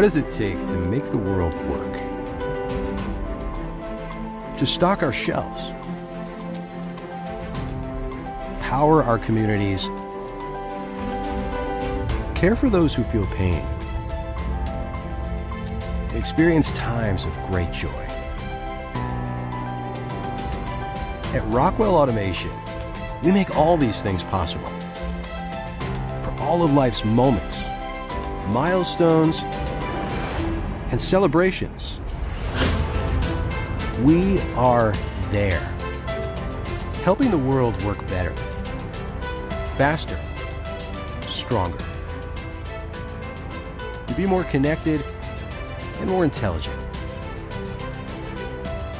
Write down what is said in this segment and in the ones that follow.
What does it take to make the world work? To stock our shelves, power our communities, care for those who feel pain, experience times of great joy. At Rockwell Automation, we make all these things possible for all of life's moments, milestones, and celebrations. We are there, helping the world work better, faster, stronger, to be more connected and more intelligent.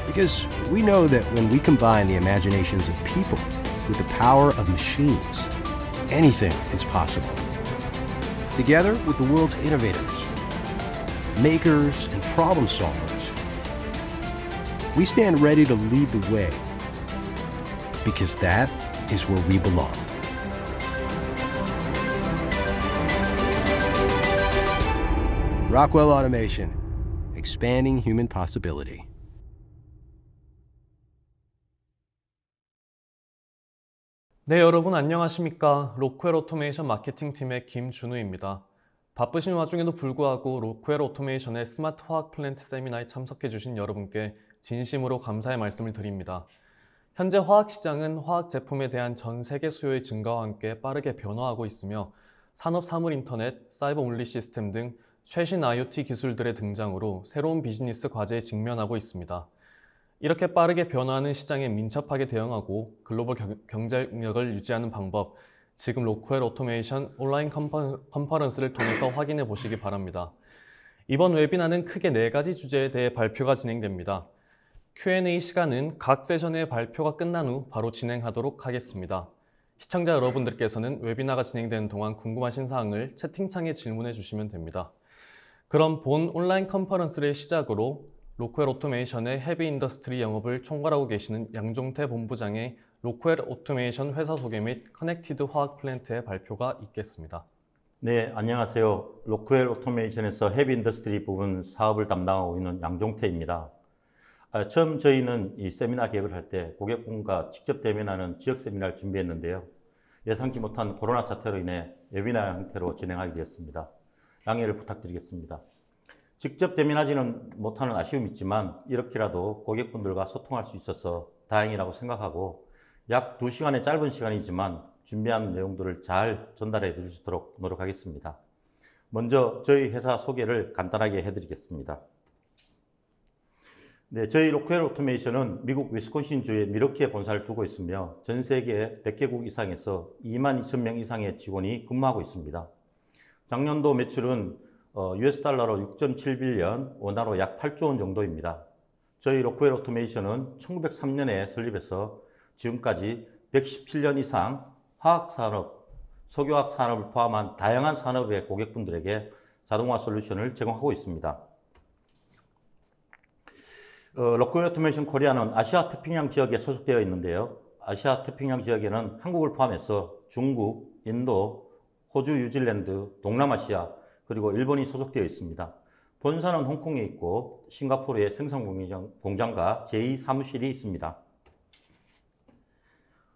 Because we know that when we combine the imaginations of people with the power of machines, anything is possible. Together with the world's innovators, makers, and problem solvers. We stand ready to lead the way because that is where we belong. Rockwell Automation, expanding human possibility. 네, 여러분 안녕하십니까? 로컬 오토메이션 마케팅 팀의 김준우입니다. 바쁘신 와중에도 불구하고 로크웰 오토메이션의 스마트 화학 플랜트 세미나에 참석해주신 여러분께 진심으로 감사의 말씀을 드립니다. 현재 화학 시장은 화학 제품에 대한 전 세계 수요의 증가와 함께 빠르게 변화하고 있으며 산업 사물 인터넷, 사이버 물리 시스템 등 최신 IoT 기술들의 등장으로 새로운 비즈니스 과제에 직면하고 있습니다. 이렇게 빠르게 변화하는 시장에 민첩하게 대응하고 글로벌 경쟁력을 유지하는 방법, 지금 로코엘 오토메이션 온라인 컨퍼런스를 통해서 확인해 보시기 바랍니다. 이번 웨비나는 크게 네 가지 주제에 대해 발표가 진행됩니다. Q&A 시간은 각 세션의 발표가 끝난 후 바로 진행하도록 하겠습니다. 시청자 여러분들께서는 웨비나가 진행되는 동안 궁금하신 사항을 채팅창에 질문해 주시면 됩니다. 그럼 본 온라인 컨퍼런스를 시작으로 로코 오토메이션의 헤비 인더스트리 영업을 총괄하고 계시는 양종태 본부장의 로코엘 오토메이션 회사 소개 및 커넥티드 화학 플랜트의 발표가 있겠습니다. 네, 안녕하세요. 로코엘 오토메이션에서 헤비 인더스트리 부분 사업을 담당하고 있는 양종태입니다. 아, 처음 저희는 이 세미나 기획을 할 때 고객분과 직접 대면하는 지역 세미나를 준비했는데요. 예상치 못한 코로나 사태로 인해 예비나 형태로 진행하게 되었습니다. 양해를 부탁드리겠습니다. 직접 대면하지는 못하는 아쉬움이 있지만 이렇게라도 고객분들과 소통할 수 있어서 다행이라고 생각하고 약 2시간의 짧은 시간이지만 준비한 내용들을 잘 전달해 드릴 수 있도록 노력하겠습니다. 먼저 저희 회사 소개를 간단하게 해드리겠습니다. 네, 저희 로켓 오토메이션은 미국 위스콘신주의 미러키에 본사를 두고 있으며 전 세계 100개국 이상에서 2만 2천 명 이상의 직원이 근무하고 있습니다. 작년도 매출은 US 어, 달러로 6.7빌리언, 원화로 약 8조 원 정도입니다. 저희 로켓 오토메이션은 1903년에 설립해서 지금까지 117년 이상 화학산업, 석유화학 산업을 포함한 다양한 산업의 고객분들에게 자동화 솔루션을 제공하고 있습니다. 어, 럭커 오토메이션 코리아는 아시아 태평양 지역에 소속되어 있는데요. 아시아 태평양 지역에는 한국을 포함해서 중국, 인도, 호주, 뉴질랜드, 동남아시아, 그리고 일본이 소속되어 있습니다. 본사는 홍콩에 있고 싱가포르의 생산 공장과 제2 사무실이 있습니다.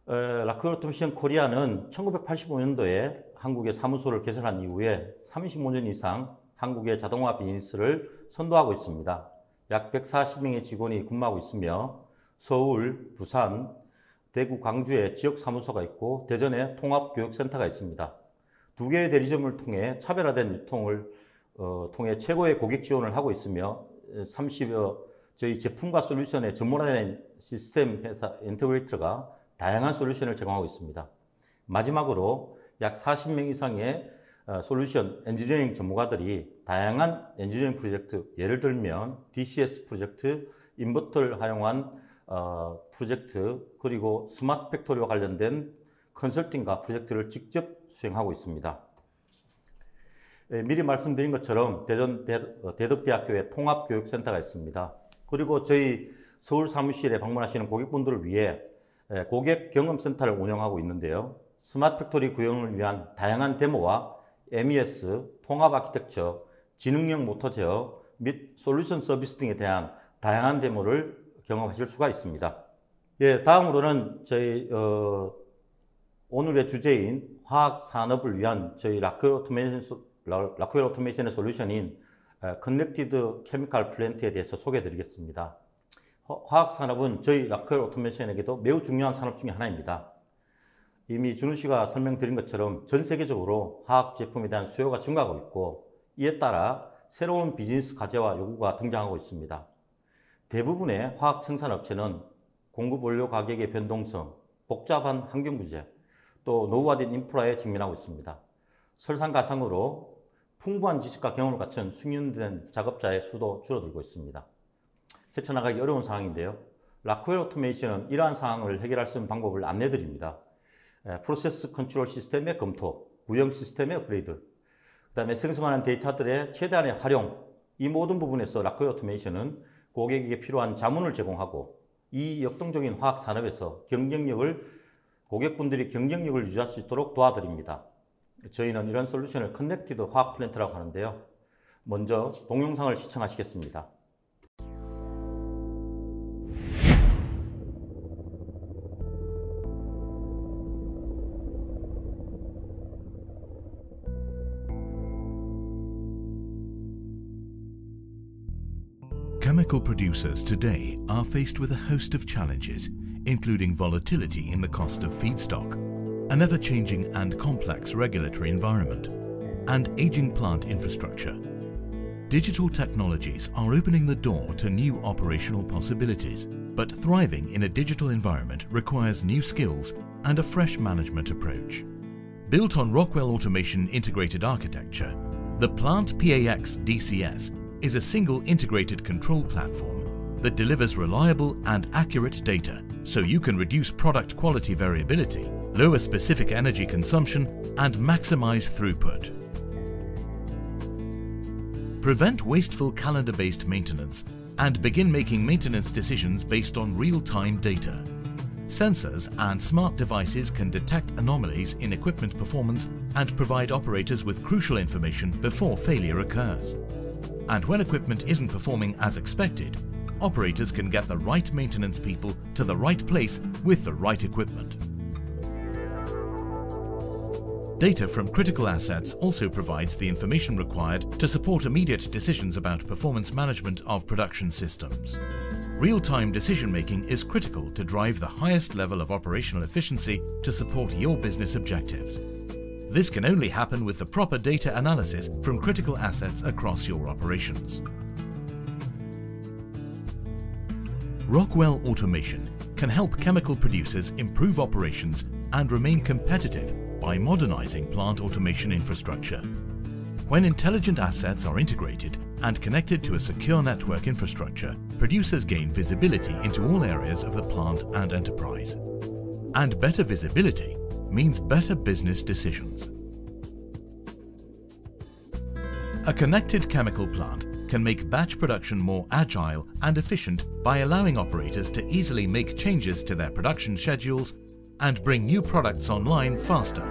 라크노토미션 코리아는 1985년도에 한국의 사무소를 개설한 이후에 35년 이상 한국의 자동화 비즈니스를 선도하고 있습니다. 약 140명의 직원이 근무하고 있으며 서울, 부산, 대구, 광주에 지역 사무소가 있고 대전에 통합교육센터가 있습니다. 두 개의 대리점을 통해 차별화된 유통을 어, 통해 최고의 고객 지원을 하고 있으며 30여 저희 제품과 솔루션의 전문화된 시스템 회사 인터그레이터가 다양한 솔루션을 제공하고 있습니다. 마지막으로 약 40명 이상의 어, 솔루션 엔지니어링 전문가들이 다양한 엔지니어링 프로젝트, 예를 들면 DCS 프로젝트, 인버터를 활용한 어, 프로젝트, 그리고 스마트 팩토리와 관련된 컨설팅과 프로젝트를 직접 수행하고 있습니다. 예, 미리 말씀드린 것처럼 대전 어, 대덕대학교의 통합교육센터가 있습니다. 그리고 저희 서울 사무실에 방문하시는 고객분들을 위해 예, 고객 경험 센터를 운영하고 있는데요. 스마트 팩토리 구현을 위한 다양한 데모와 MES, 통합 아키텍처, 지능형 모터 제어 및 솔루션 서비스 등에 대한 다양한 데모를 경험하실 수가 있습니다. 예, 다음으로는 저희 어, 오늘의 주제인 화학 산업을 위한 저희 라크웰 오토메이션, 라크웰 오토메이션의 솔루션인 커넥티드 케미칼 플랜트에 대해서 소개해 드리겠습니다. 화학 산업은 저희 라클 크 오토메이션에게도 매우 중요한 산업 중의 하나입니다. 이미 준우 씨가 설명드린 것처럼 전 세계적으로 화학 제품에 대한 수요가 증가하고 있고 이에 따라 새로운 비즈니스 과제와 요구가 등장하고 있습니다. 대부분의 화학 생산업체는 공급 원료 가격의 변동성, 복잡한 환경 구제또 노후화된 인프라에 직면하고 있습니다. 설상가상으로 풍부한 지식과 경험을 갖춘 숙련된 작업자의 수도 줄어들고 있습니다. 헤쳐나가기 어려운 상황인데요. 라쿠엘 오토메이션은 이러한 상황을 해결할 수 있는 방법을 안내드립니다. 프로세스 컨트롤 시스템의 검토, 구형 시스템의 업그레이드, 그 다음에 생성하는 데이터들의 최대한의 활용, 이 모든 부분에서 라쿠엘 오토메이션은 고객에게 필요한 자문을 제공하고 이 역동적인 화학 산업에서 경쟁력을 고객분들이 경쟁력을 유지할 수 있도록 도와드립니다. 저희는 이런 솔루션을 커넥티드 화학 플랜트라고 하는데요. 먼저 동영상을 시청하시겠습니다. producers today are faced with a host of challenges, including volatility in the cost of feedstock, an ever-changing and complex regulatory environment, and aging plant infrastructure. Digital technologies are opening the door to new operational possibilities, but thriving in a digital environment requires new skills and a fresh management approach. Built on Rockwell Automation Integrated Architecture, the Plant PAX DCS is a single integrated control platform that delivers reliable and accurate data so you can reduce product quality variability, lower specific energy consumption and maximize throughput. Prevent wasteful calendar-based maintenance and begin making maintenance decisions based on real-time data. Sensors and smart devices can detect anomalies in equipment performance and provide operators with crucial information before failure occurs. And when equipment isn't performing as expected, operators can get the right maintenance people to the right place with the right equipment. Data from critical assets also provides the information required to support immediate decisions about performance management of production systems. Real-time decision-making is critical to drive the highest level of operational efficiency to support your business objectives. This can only happen with the proper data analysis from critical assets across your operations. Rockwell Automation can help chemical producers improve operations and remain competitive by modernizing plant automation infrastructure. When intelligent assets are integrated and connected to a secure network infrastructure, producers gain visibility into all areas of the plant and enterprise. And better visibility means better business decisions. A connected chemical plant can make batch production more agile and efficient by allowing operators to easily make changes to their production schedules and bring new products online faster.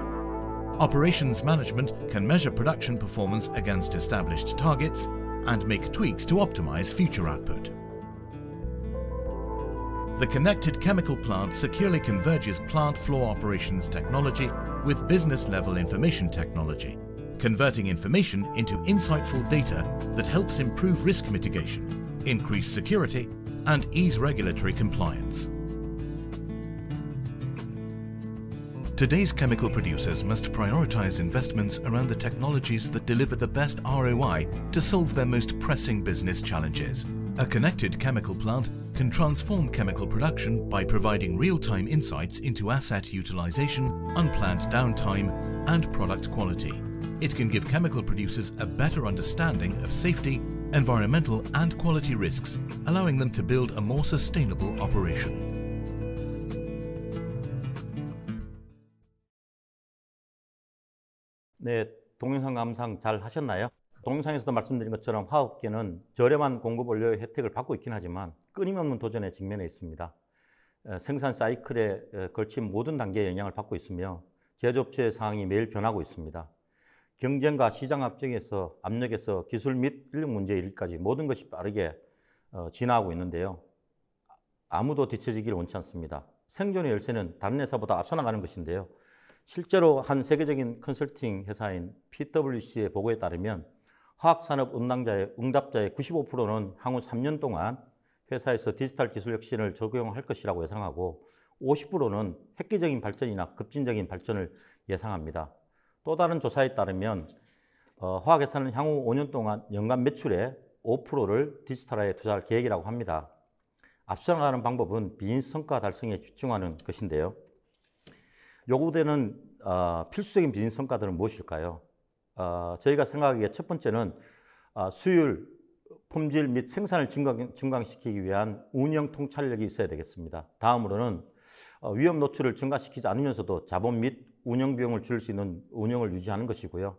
Operations management can measure production performance against established targets and make tweaks to optimize future output. The connected chemical plant securely converges plant floor operations technology with business level information technology converting information into insightful data that helps improve risk mitigation, increase security, and ease regulatory compliance. Today's chemical producers must prioritize investments around the technologies that deliver the best ROI to solve their most pressing business challenges. A connected chemical plant can transform chemical production by providing real-time insights into asset utilization, unplanned downtime, and product quality. It can give chemical producers a better understanding of safety, environmental and quality risks, allowing them to build a more sustainable operation. 네, 동영상 감상 잘 하셨나요? 동영상에서도 말씀드린 것처럼 화학계는 저렴한 공급 원료의 혜택을 받고 있긴 하지만 끊임없는 도전에 직면해 있습니다. 생산 사이클에 걸친 모든 단계에 영향을 받고 있으며 제조업체의 상황이 매일 변하고 있습니다. 경쟁과 시장 합력에서 압력에서 기술 및 인력 문제 일까지 모든 것이 빠르게 어, 진화하고 있는데요. 아무도 뒤처지기를 원치 않습니다. 생존의 열쇠는 다른 회사보다 앞서 나가는 것인데요. 실제로 한 세계적인 컨설팅 회사인 PwC의 보고에 따르면 화학산업 응답자의, 응답자의 95%는 향후 3년 동안 회사에서 디지털 기술 혁신을 적용할 것이라고 예상하고 50%는 획기적인 발전이나 급진적인 발전을 예상합니다. 또 다른 조사에 따르면 어, 화학회사는 향후 5년 동안 연간 매출의 5%를 디지털화에 투자할 계획이라고 합니다. 앞서나가는 방법은 비인 성과 달성에 집중하는 것인데요. 요구되는 어, 필수적인 비인 성과들은 무엇일까요? 어, 저희가 생각하기에 첫 번째는 어, 수율, 품질 및 생산을 증강, 증강시키기 위한 운영 통찰력이 있어야 되겠습니다. 다음으로는 어, 위험 노출을 증가시키지 않으면서도 자본 및 운영 비용을 줄일 수 있는 운영을 유지하는 것이고요.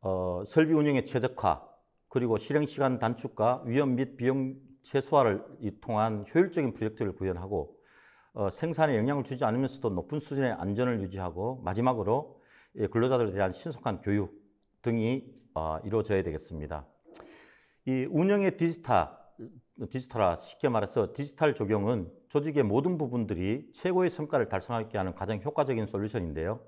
어, 설비 운영의 최적화 그리고 실행 시간 단축과 위험 및 비용 최소화를 통한 효율적인 프로젝트를 구현하고 어, 생산에 영향을 주지 않으면서도 높은 수준의 안전을 유지하고 마지막으로 예, 근로자들에 대한 신속한 교육 등이 어, 이루어져야 되겠습니다. 이 운영의 디지털 디지털화 쉽게 말해서 디지털 적용은 조직의 모든 부분들이 최고의 성과를 달성하게 하는 가장 효과적인 솔루션인데요.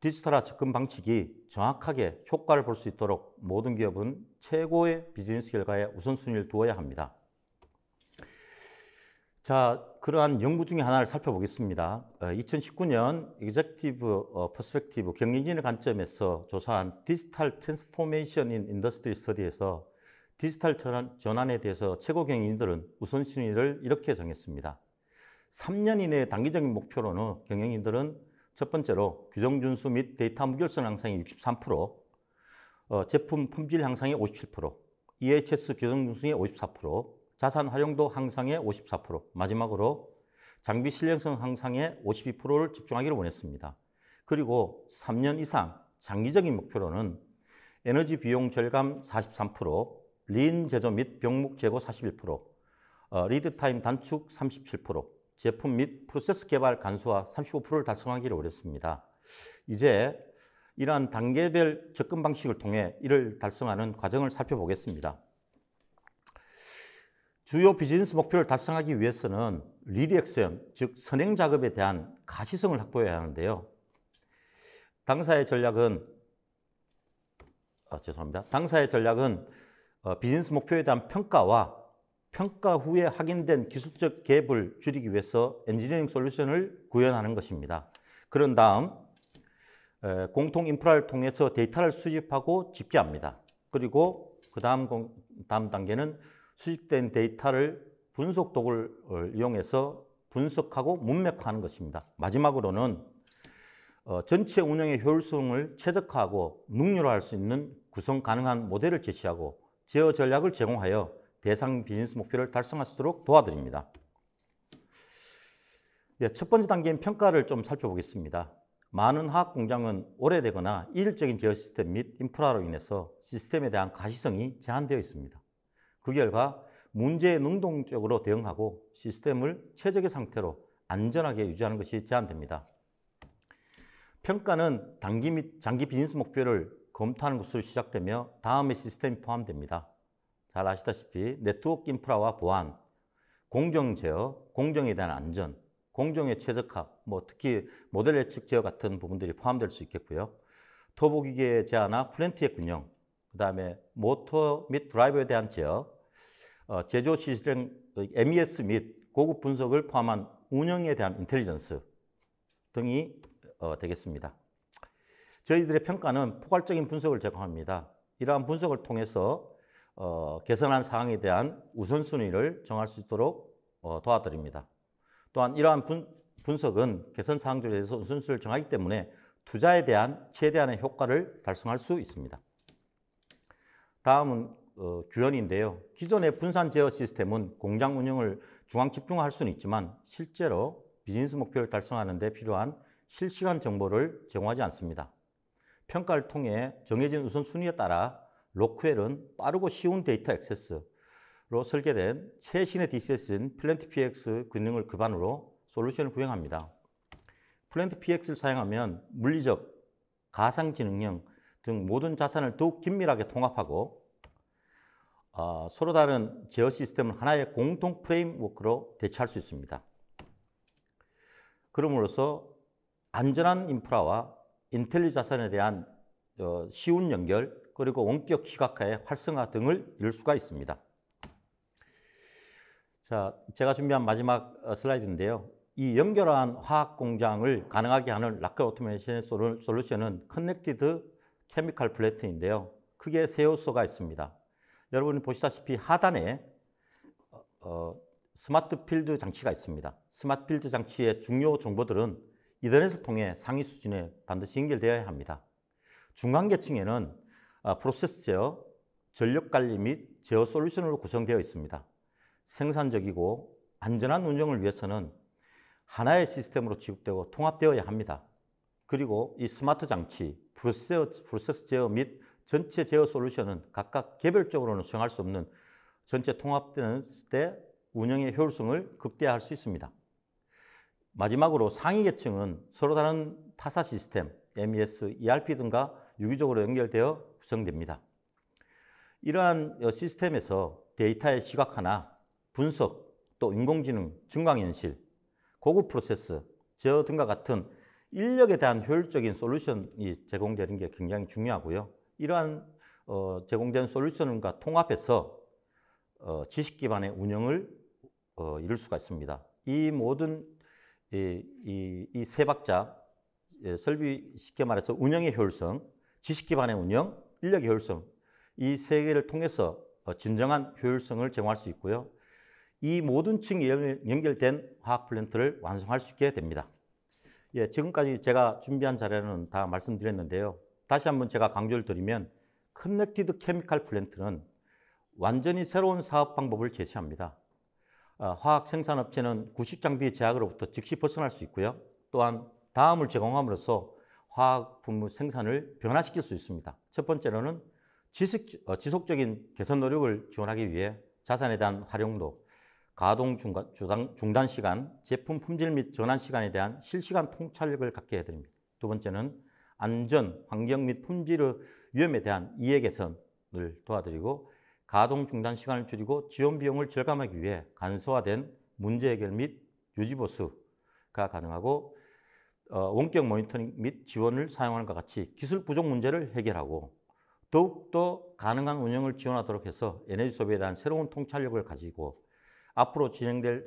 디지털화 접근 방식이 정확하게 효과를 볼 수 있도록 모든 기업은 최고의 비즈니스 결과에 우선순위를 두어야 합니다. 자, 그러한 연구 중의 하나를 살펴보겠습니다. 2019년 어, Executive 어, Perspective 경영진의 관점에서 조사한 디지털 트랜스포메이션 인 인더스트리 스터디에서 디지털 전환에 대해서 최고 경영진들은 우선순위를 이렇게 정했습니다. 3년 이내의 단기적인 목표로는 경영인들은 첫 번째로 규정 준수 및 데이터 무결성 향상이 63%, 어, 제품 품질 향상이 57%, EHS 규정 준수의 54%, 자산 활용도 향상의 54%, 마지막으로 장비 신뢰성 향상의 52%를 집중하기를 원했습니다. 그리고 3년 이상 장기적인 목표로는 에너지 비용 절감 43%, 린 제조 및 병목 제거 41%, 어, 리드 타임 단축 37%, 제품 및 프로세스 개발 간소화 35%를 달성하기를 어렵습니다. 이제 이러한 단계별 접근 방식을 통해 이를 달성하는 과정을 살펴보겠습니다. 주요 비즈니스 목표를 달성하기 위해서는 리디액션, 즉 선행 작업에 대한 가시성을 확보해야 하는데요. 당사의 전략은 아, 죄송합니다. 당사의 전략은 어, 비즈니스 목표에 대한 평가와 평가 후에 확인된 기술적 갭을 줄이기 위해서 엔지니어링 솔루션을 구현하는 것입니다. 그런 다음 공통 인프라를 통해서 데이터를 수집하고 집계합니다. 그리고 그 다음 다음 단계는 수집된 데이터를 분석 도구를 어, 이용해서 분석하고 문맥화하는 것입니다. 마지막으로는 어, 전체 운영의 효율성을 최적화하고 능률화할 수 있는 구성 가능한 모델을 제시하고 제어 전략을 제공하여 대상 비즈니스 목표를 달성할 수 있도록 도와드립니다. 예, 첫 번째 단계인 평가를 좀 살펴보겠습니다. 많은 화학 공장은 오래되거나 이적인 제어 시스템 및 인프라로 인해서 시스템에 대한 가시성이 제한되어 있습니다. 그 결과 문제에 능동적으로 대응하고 시스템을 최적의 상태로 안전하게 유지하는 것이 제한됩니다. 평가는 단기 및 장기 비즈니스 목표를 검토하는 것으로 시작되며 다음의 시스템이 포함됩니다. 잘 아시다시피 네트워크 인프라와 보안, 공정 제어, 공정에 대한 안전, 공정의 최적화, 뭐 특히 모델 예측 제어 같은 부분들이 포함될 수 있겠고요. 터보기계 제어나 플랜트의 균형, 그 다음에 모터 및 드라이버에 대한 제어, 어, 제조 시스템 MES 및 고급 분석을 포함한 운영에 대한 인텔리전스 등이 어, 되겠습니다. 저희들의 평가는 포괄적인 분석을 제공합니다. 이러한 분석을 통해서 어, 개선한 사항에 대한 우선순위를 정할 수 있도록 어, 도와드립니다. 또한 이러한 분, 분석은 개선 사항들에 대해서 우선순위를 정하기 때문에 투자에 대한 최대한의 효과를 달성할 수 있습니다. 다음은 어, 규현인데요. 기존의 분산 제어 시스템은 공장 운영을 중앙 집중화할 수는 있지만 실제로 비즈니스 목표를 달성하는 데 필요한 실시간 정보를 제공하지 않습니다. 평가를 통해 정해진 우선순위에 따라 로크웰은 빠르고 쉬운 데이터 액세스로 설계된 최신의 DCS인 플랜트 PX 기능을 기반으로 솔루션을 구현합니다. 플랜트 PX를 사용하면 물리적, 가상지능형 등 모든 자산을 더욱 긴밀하게 통합하고 어, 서로 다른 제어 시스템을 하나의 공통 프레임워크로 대체할 수 있습니다. 그럼으로써 안전한 인프라와 인텔리 자산에 대한 어, 쉬운 연결, 그리고 원격 희각화의 활성화 등을 이룰 수가 있습니다. 자, 제가 준비한 마지막 어, 슬라이드인데요. 이 연결한 화학 공장을 가능하게 하는 라크 오토메이션 솔루션은 커넥티드 케미컬 플랜트인데요. 크게 세 요소가 있습니다. 여러분이 보시다시피 하단에 어, 어, 스마트 필드 장치가 있습니다. 스마트 필드 장치의 중요 정보들은 이더넷을 통해 상위 수준에 반드시 연결되어야 합니다. 중간 계층에는 아, 프로세스 제어, 전력 관리 및 제어 솔루션으로 구성되어 있습니다. 생산적이고 안전한 운영을 위해서는 하나의 시스템으로 지급되고 통합되어야 합니다. 그리고 이 스마트 장치, 프로세스, 프로세스 제어 및 전체 제어 솔루션은 각각 개별적으로는 수행할 수 없는 전체 통합되는 때 운영의 효율성을 극대화할 수 있습니다. 마지막으로 상위 계층은 서로 다른 타사 시스템, MES, ERP 등과 유기적으로 연결되어 구성됩니다. 이러한 어, 시스템에서 데이터의 시각화나 분석, 또 인공지능, 증강현실, 고급 프로세스, 저 등과 같은 인력에 대한 효율적인 솔루션이 제공되는 게 굉장히 중요하고요. 이러한 어, 제공된 솔루션과 통합해서 어, 지식 기반의 운영을 어, 이룰 수가 있습니다. 이 모든 이세 박자 예, 설비 쉽게 말해서 운영의 효율성, 지식 기반의 운영, 인력의 효율성 이세 개를 통해서 어, 진정한 효율성을 제공할 수 있고요. 이 모든 층이 연결된 화학 플랜트를 완성할 수 있게 됩니다. 예, 지금까지 제가 준비한 자료는 다 말씀드렸는데요. 다시 한번 제가 강조를 드리면 커넥티드 케미칼 플랜트는 완전히 새로운 사업 방법을 제시합니다. 아, 화학 생산업체는 구식 장비 제약으로부터 즉시 벗어날 수 있고요. 또한 다음을 제공함으로써 화학 품무 생산을 변화시킬 수 있습니다. 첫 번째로는 지속, 어, 적인 개선 노력을 지원하기 위해 자산에 대한 활용도, 가동 중단, 시간, 제품 품질 및 전환 시간에 대한 실시간 통찰력을 갖게 해드립니다. 두 번째는 안전, 환경 및 품질의 위험에 대한 이해 개선을 도와드리고 가동 중단 시간을 줄이고 지원 비용을 절감하기 위해 간소화된 문제 해결 및 유지보수가 가능하고 어, 원격 모니터링 및 지원을 사용하는 것 같이 기술 부족 문제를 해결하고 더욱더 가능한 운영을 지원하도록 해서 에너지 소비에 대한 새로운 통찰력을 가지고 앞으로 진행될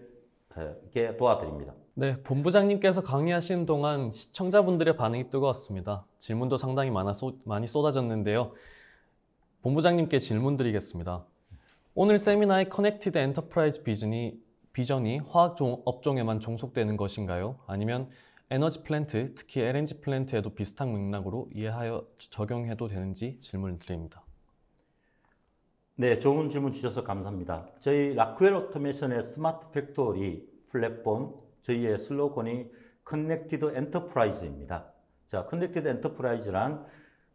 게 도와드립니다. 네, 본부장님께서 강의하시는 동안 시청자분들의 반응이 뜨거웠습니다. 질문도 상당히 많아 쏟, 많이 쏟아졌는데요. 본부장님께 질문 드리겠습니다. 오늘 세미나의 커넥티드 엔터프라이즈 비전이, 화학 업종에만 종속되는 것인가요? 아니면 에너지 플랜트, 특히 LNG 플랜트에도 비슷한 맥락으로 이해하여 적용해도 되는지 질문을 드립니다. 네, 좋은 질문 주셔서 감사합니다. 저희 라쿠엘 오토메이션의 스마트 팩토리 플랫폼, 저희의 슬로건이 커넥티드 엔터프라이즈입니다. 자, 커넥티드 엔터프라이즈란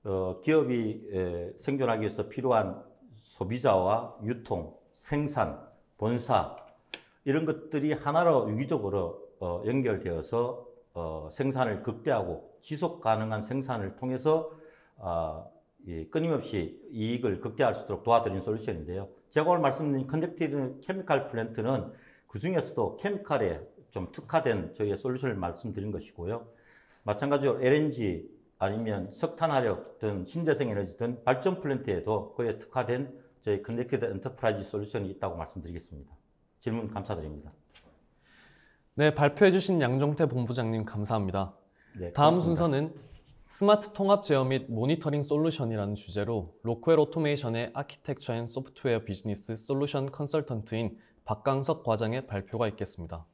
어, 기업이 에, 생존하기 위해서 필요한 소비자와 유통, 생산, 본사 이런 것들이 하나로 유기적으로 어, 연결되어서 어, 생산을 극대하고 지속 가능한 생산을 통해서 어, 예, 끊임없이 이익을 극대화할 수 있도록 도와드리는 솔루션인데요. 제가 오늘 말씀드린 컨넥티드 케미칼 플랜트는 그 중에서도 케미칼에 좀 특화된 저희의 솔루션을 말씀드린 것이고요. 마찬가지로 LNG 아니면 석탄화력 등 신재생 에너지든 발전 플랜트에도 그에 특화된 저희 컨넥티드 엔터프라이즈 솔루션이 있다고 말씀드리겠습니다. 질문 감사드립니다. 네, 발표해주신 양정태 본부장님 감사합니다. 네, 다음 순서는 스마트 통합 제어 및 모니터링 솔루션이라는 주제로 로코웰 오토메이션의 아키텍처 앤 소프트웨어 비즈니스 솔루션 컨설턴트인 박강석 과장의 발표가 있겠습니다.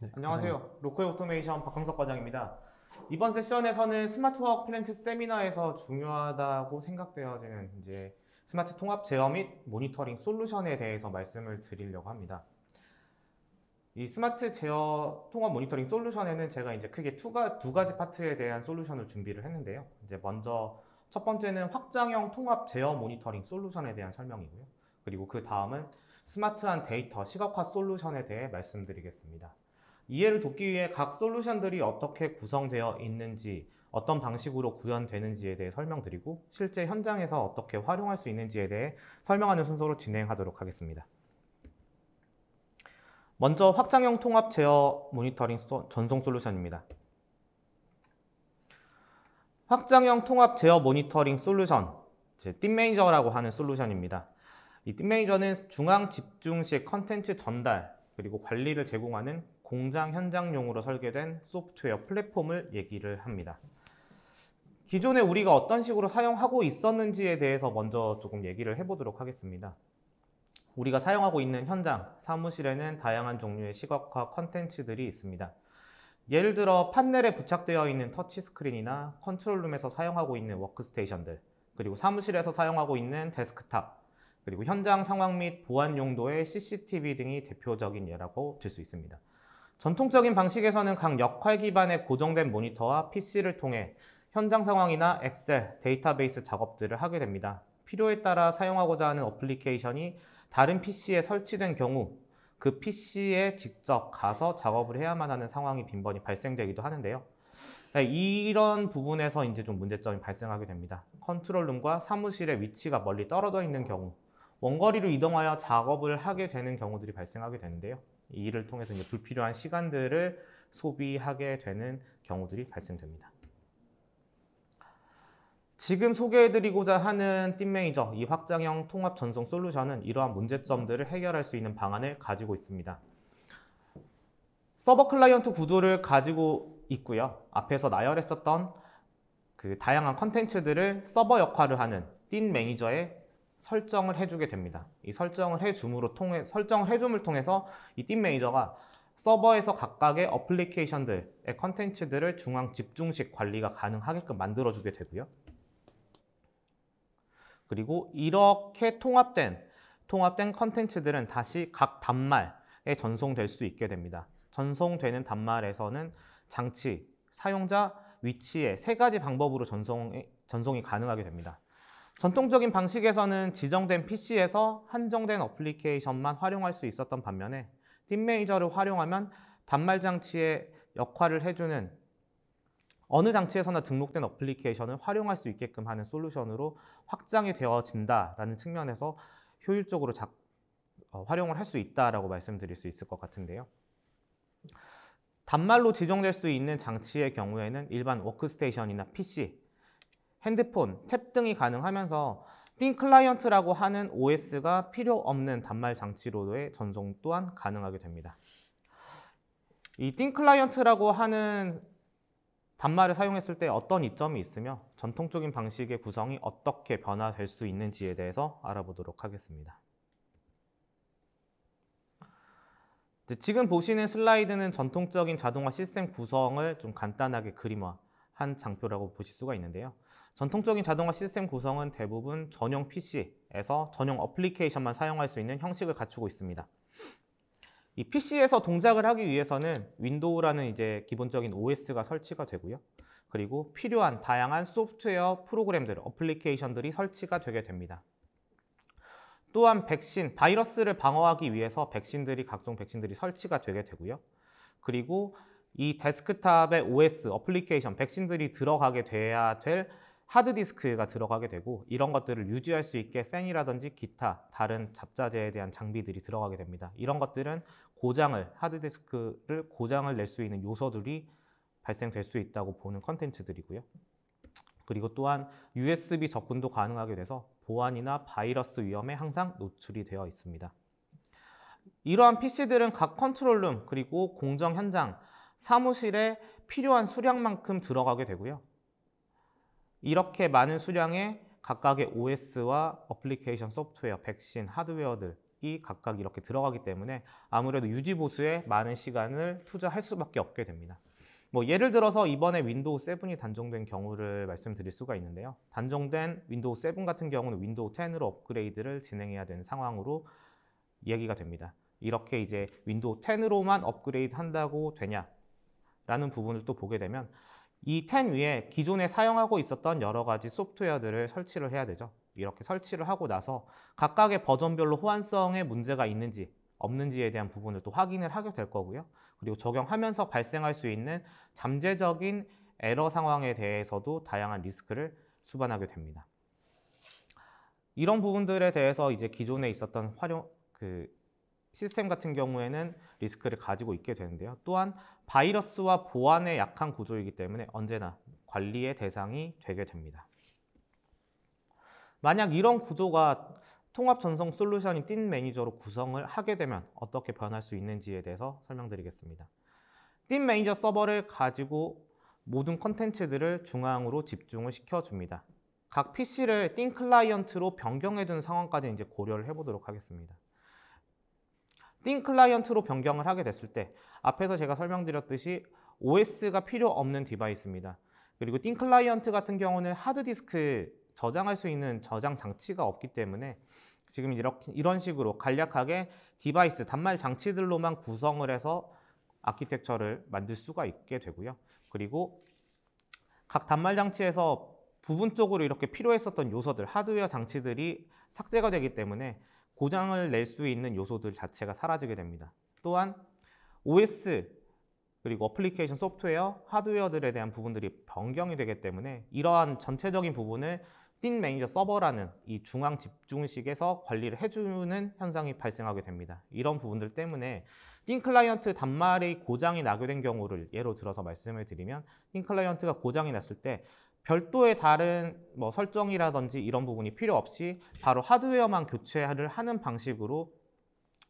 네, 안녕하세요. 로코웰 오토메이션 박강석 과장입니다. 이번 세션에서는 스마트워크 플랜트 세미나에서 중요하다고 생각되어지는 이제 스마트 통합 제어 및 모니터링 솔루션에 대해서 말씀을 드리려고 합니다. 이 스마트 제어 통합 모니터링 솔루션에는 제가 이제 크게 투가, 두 가지 파트에 대한 솔루션을 준비를 했는데요. 이제 먼저 첫 번째는 확장형 통합 제어 모니터링 솔루션에 대한 설명이고요. 그리고 그 다음은 스마트한 데이터 시각화 솔루션에 대해 말씀드리겠습니다. 이해를 돕기 위해 각 솔루션들이 어떻게 구성되어 있는지 어떤 방식으로 구현되는지에 대해 설명드리고 실제 현장에서 어떻게 활용할 수 있는지에 대해 설명하는 순서로 진행하도록 하겠습니다. 먼저 확장형 통합 제어 모니터링 전송 솔루션입니다. 확장형 통합 제어 모니터링 솔루션, 팀 매니저라고 하는 솔루션입니다. 이팀 매니저는 중앙 집중식 컨텐츠 전달 그리고 관리를 제공하는 공장 현장용으로 설계된 소프트웨어 플랫폼을 얘기를 합니다. 기존에 우리가 어떤 식으로 사용하고 있었는지에 대해서 먼저 조금 얘기를 해보도록 하겠습니다. 우리가 사용하고 있는 현장, 사무실에는 다양한 종류의 시각화 컨텐츠들이 있습니다. 예를 들어 판넬에 부착되어 있는 터치스크린이나 컨트롤룸에서 사용하고 있는 워크스테이션들, 그리고 사무실에서 사용하고 있는 데스크탑, 그리고 현장 상황 및 보안 용도의 CCTV 등이 대표적인 예라고 들 수 있습니다. 전통적인 방식에서는 각 역할 기반의 고정된 모니터와 PC를 통해 현장 상황이나 엑셀, 데이터베이스 작업들을 하게 됩니다. 필요에 따라 사용하고자 하는 어플리케이션이 다른 PC에 설치된 경우 그 PC에 직접 가서 작업을 해야만 하는 상황이 빈번히 발생되기도 하는데요. 네, 이런 부분에서 이제 좀 문제점이 발생하게 됩니다. 컨트롤룸과 사무실의 위치가 멀리 떨어져 있는 경우 원거리로 이동하여 작업을 하게 되는 경우들이 발생하게 되는데요. 이 일을 통해서 이제 불필요한 시간들을 소비하게 되는 경우들이 발생됩니다. 지금 소개해드리고자 하는 팀매니저 이 확장형 통합 전송 솔루션은 이러한 문제점들을 해결할 수 있는 방안을 가지고 있습니다. 서버 클라이언트 구조를 가지고 있고요. 앞에서 나열했었던 그 다양한 컨텐츠들을 서버 역할을 하는 띵 매니저에 설정을 해주게 됩니다. 이 설정을 해줌으로 통해 설정을 해줌을 통해서 이띵 매니저가 서버에서 각각의 어플리케이션들의 컨텐츠들을 중앙 집중식 관리가 가능하게끔 만들어주게 되고요. 그리고 이렇게 통합된 통합된 컨텐츠들은 다시 각 단말에 전송될 수 있게 됩니다. 전송되는 단말에서는 장치, 사용자, 위치에 세 가지 방법으로 전송이, 전송이 가능하게 됩니다. 전통적인 방식에서는 지정된 PC에서 한정된 어플리케이션만 활용할 수 있었던 반면에 팀 매니저를 활용하면 단말 장치의 역할을 해주는 어느 장치에서나 등록된 어플리케이션을 활용할 수 있게끔 하는 솔루션으로 확장이 되어진다라는 측면에서 효율적으로 작, 어, 활용을 할 수 있다라고 말씀드릴 수 있을 것 같은데요. 단말로 지정될 수 있는 장치의 경우에는 일반 워크스테이션이나 PC, 핸드폰, 탭 등이 가능하면서 띵 클라이언트라고 하는 OS가 필요 없는 단말 장치로의 전송 또한 가능하게 됩니다. 이띵 클라이언트라고 하는 단말을 사용했을 때 어떤 이점이 있으며 전통적인 방식의 구성이 어떻게 변화될 수 있는지에 대해서 알아보도록 하겠습니다. 지금 보시는 슬라이드는 전통적인 자동화 시스템 구성을 좀 간단하게 그림화한 장표라고 보실 수가 있는데요. 전통적인 자동화 시스템 구성은 대부분 전용 PC에서 전용 어플리케이션만 사용할 수 있는 형식을 갖추고 있습니다. 이 PC에서 동작을 하기 위해서는 윈도우라는 이제 기본적인 OS가 설치가 되고요. 그리고 필요한 다양한 소프트웨어 프로그램들, 어플리케이션들이 설치가 되게 됩니다. 또한 백신, 바이러스를 방어하기 위해서 백신들이 각종 백신들이 설치가 되게 되고요. 그리고 이 데스크탑의 OS, 어플리케이션, 백신들이 들어가게 돼야 될 하드디스크가 들어가게 되고 이런 것들을 유지할 수 있게 팬이라든지 기타, 다른 잡자재에 대한 장비들이 들어가게 됩니다. 이런 것들은 고장을, 하드디스크를 고장을 낼 수 있는 요소들이 발생될 수 있다고 보는 컨텐츠들이고요. 그리고 또한 USB 접근도 가능하게 돼서 보안이나 바이러스 위험에 항상 노출이 되어 있습니다. 이러한 PC들은 각 컨트롤룸 그리고 공정 현장, 사무실에 필요한 수량만큼 들어가게 되고요. 이렇게 많은 수량의 각각의 OS와 어플리케이션 소프트웨어, 백신, 하드웨어들이 각각 이렇게 들어가기 때문에 아무래도 유지보수에 많은 시간을 투자할 수밖에 없게 됩니다. 뭐 예를 들어서 이번에 윈도우 7이 단종된 경우를 말씀드릴 수가 있는데요. 단종된 윈도우 7 같은 경우는 윈도우 10으로 업그레이드를 진행해야 되는 상황으로 얘기가 됩니다. 이렇게 이제 윈도우 10으로만 업그레이드 한다고 되냐? 라는 부분을 또 보게 되면 이10 위에 기존에 사용하고 있었던 여러 가지 소프트웨어들을 설치를 해야 되죠. 이렇게 설치를 하고 나서 각각의 버전별로 호환성에 문제가 있는지 없는지에 대한 부분을 또 확인을 하게 될 거고요. 그리고 적용하면서 발생할 수 있는 잠재적인 에러 상황에 대해서도 다양한 리스크를 수반하게 됩니다. 이런 부분들에 대해서 이제 기존에 있었던 활용 그 시스템 같은 경우에는 리스크를 가지고 있게 되는데요. 또한 바이러스와 보안에 약한 구조이기 때문에 언제나 관리의 대상이 되게 됩니다. 만약 이런 구조가 통합 전송 솔루션이 띵 매니저로 구성을 하게 되면 어떻게 변할 수 있는지에 대해서 설명드리겠습니다. 띵 매니저 서버를 가지고 모든 컨텐츠들을 중앙으로 집중을 시켜줍니다. 각 PC를 띵 클라이언트로 변경해둔 상황까지 이제 고려를 해보도록 하겠습니다. 띵 클라이언트로 변경을 하게 됐을 때 앞에서 제가 설명드렸듯이 OS가 필요 없는 디바이스입니다. 그리고 띵 클라이언트 같은 경우는 하드디스크 저장할 수 있는 저장 장치가 없기 때문에 지금 이렇게 이런 식으로 간략하게 디바이스 단말 장치들로만 구성을 해서 아키텍처를 만들 수가 있게 되고요. 그리고 각 단말 장치에서 부분적으로 이렇게 필요했었던 요소들, 하드웨어 장치들이 삭제가 되기 때문에 고장을낼수 있는 요소들 자체가 사라지게 됩니다. 또한 OS 그리고 어플리케이션 소프트웨어, 하드웨어들에 대한 부분들이 변경이 되기 때문에 이러한 전체적인 부분을 씬 매니저 서버라는 이 중앙 집중식에서 관리를 해주는 현상이 발생하게 됩니다. 이런 부분들 때문에 씬 클라이언트 단말의 고장이 나게 된 경우를 예로 들어서 말씀을 드리면 씬 클라이언트가 고장이 났을 때 별도의 다른 뭐 설정이라든지 이런 부분이 필요 없이 바로 하드웨어만 교체를 하는 방식으로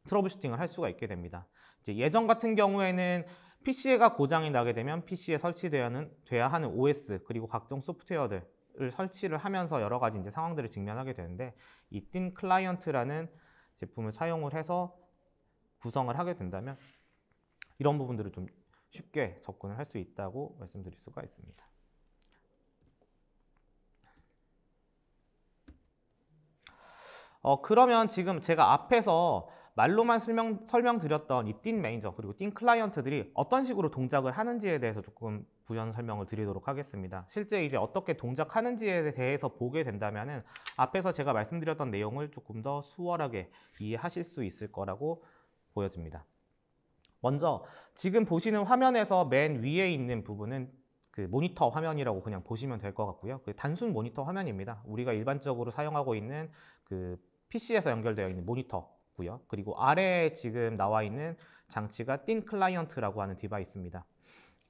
트러블 슈팅을 할 수가 있게 됩니다. 이제 예전 같은 경우에는 PC가 고장이 나게 되면 PC에 설치되어야 하는, OS 그리고 각종 소프트웨어들 을 설치를 하면서 여러 가지 이제 상황들을 직면하게 되는데 이띵 클라이언트라는 제품을 사용을 해서 구성을 하게 된다면 이런 부분들을 좀 쉽게 접근을 할 수 있다고 말씀드릴 수가 있습니다. 어, 그러면 지금 제가 앞에서 말로만 설명, 설명드렸던 이 띵 매니저 그리고 띵 클라이언트들이 어떤 식으로 동작을 하는지에 대해서 조금 부연 설명을 드리도록 하겠습니다. 실제 이제 어떻게 동작하는지에 대해서 보게 된다면 은 앞에서 제가 말씀드렸던 내용을 조금 더 수월하게 이해하실 수 있을 거라고 보여집니다. 먼저 지금 보시는 화면에서 맨 위에 있는 부분은 그 모니터 화면이라고 그냥 보시면 될 것 같고요. 그 단순 모니터 화면입니다. 우리가 일반적으로 사용하고 있는 그 PC에서 연결되어 있는 모니터고요. 그리고 아래에 지금 나와 있는 장치가 띵 클라이언트라고 하는 디바이스입니다.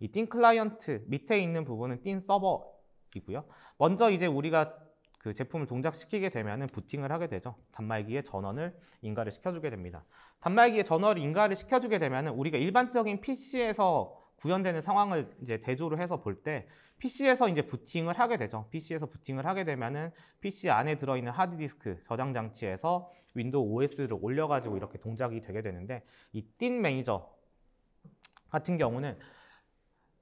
이띵 클라이언트 밑에 있는 부분은 띤 서버이고요. 먼저 이제 우리가 그 제품을 동작시키게 되면은 부팅을 하게 되죠. 단말기에 전원을 인가를 시켜주게 됩니다. 단말기에 전원을 인가를 시켜주게 되면은 우리가 일반적인 PC에서 구현되는 상황을 이제 대조를 해서 볼 때 PC에서 이제 부팅을 하게 되죠. PC에서 부팅을 하게 되면은 PC 안에 들어있는 하드디스크 저장 장치에서 윈도우 OS를 올려가지고 이렇게 동작이 되게 되는데 이띵 매니저 같은 경우는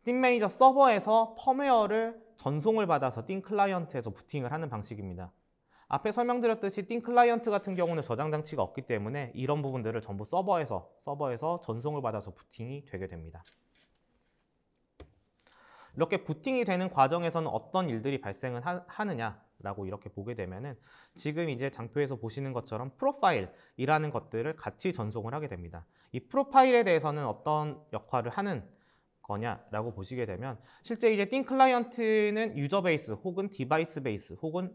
띵 매니저 서버에서 펌웨어를 전송을 받아서 띵 클라이언트에서 부팅을 하는 방식입니다. 앞에 설명드렸듯이 띵 클라이언트 같은 경우는 저장 장치가 없기 때문에 이런 부분들을 전부 서버에서 서버에서 전송을 받아서 부팅이 되게 됩니다. 이렇게 부팅이 되는 과정에서는 어떤 일들이 발생을 하, 느냐라고 이렇게 보게 되면은 지금 이제 장표에서 보시는 것처럼 프로파일이라는 것들을 같이 전송을 하게 됩니다. 이 프로파일에 대해서는 어떤 역할을 하는 거냐라고 보시게 되면 실제 이제 띵 클라이언트는 유저 베이스 혹은 디바이스 베이스 혹은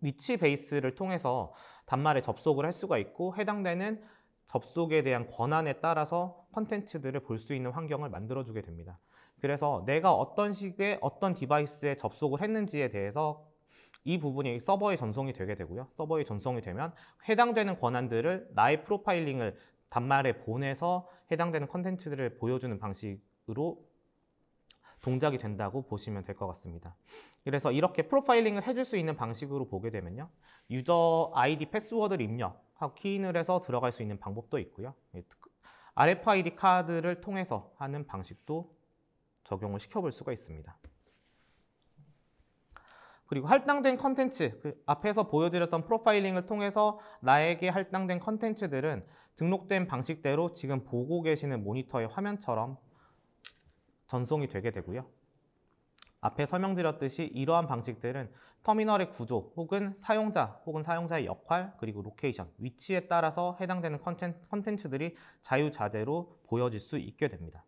위치 베이스를 통해서 단말에 접속을 할 수가 있고 해당되는 접속에 대한 권한에 따라서 컨텐츠들을 볼 수 있는 환경을 만들어주게 됩니다. 그래서 내가 어떤 식의 어떤 디바이스에 접속을 했는지에 대해서 이 부분이 서버에 전송이 되게 되고요. 서버에 전송이 되면 해당되는 권한들을 나의 프로파일링을 단말에 보내서 해당되는 컨텐츠들을 보여주는 방식으로 동작이 된다고 보시면 될 것 같습니다. 그래서 이렇게 프로파일링을 해줄 수 있는 방식으로 보게 되면요. 유저 아이디 패스워드를 입력하고 키인을 해서 들어갈 수 있는 방법도 있고요. RFID 예, 카드를 통해서 하는 방식도 적용을 시켜볼 수가 있습니다. 그리고 할당된 컨텐츠, 그 앞에서 보여드렸던 프로파일링을 통해서 나에게 할당된 컨텐츠들은 등록된 방식대로 지금 보고 계시는 모니터의 화면처럼 전송이 되게 되고요. 앞에 설명드렸듯이 이러한 방식들은 터미널의 구조 혹은 사용자 혹은 사용자의 역할 그리고 로케이션, 위치에 따라서 해당되는 컨텐츠들이 자유자재로 보여질 수 있게 됩니다.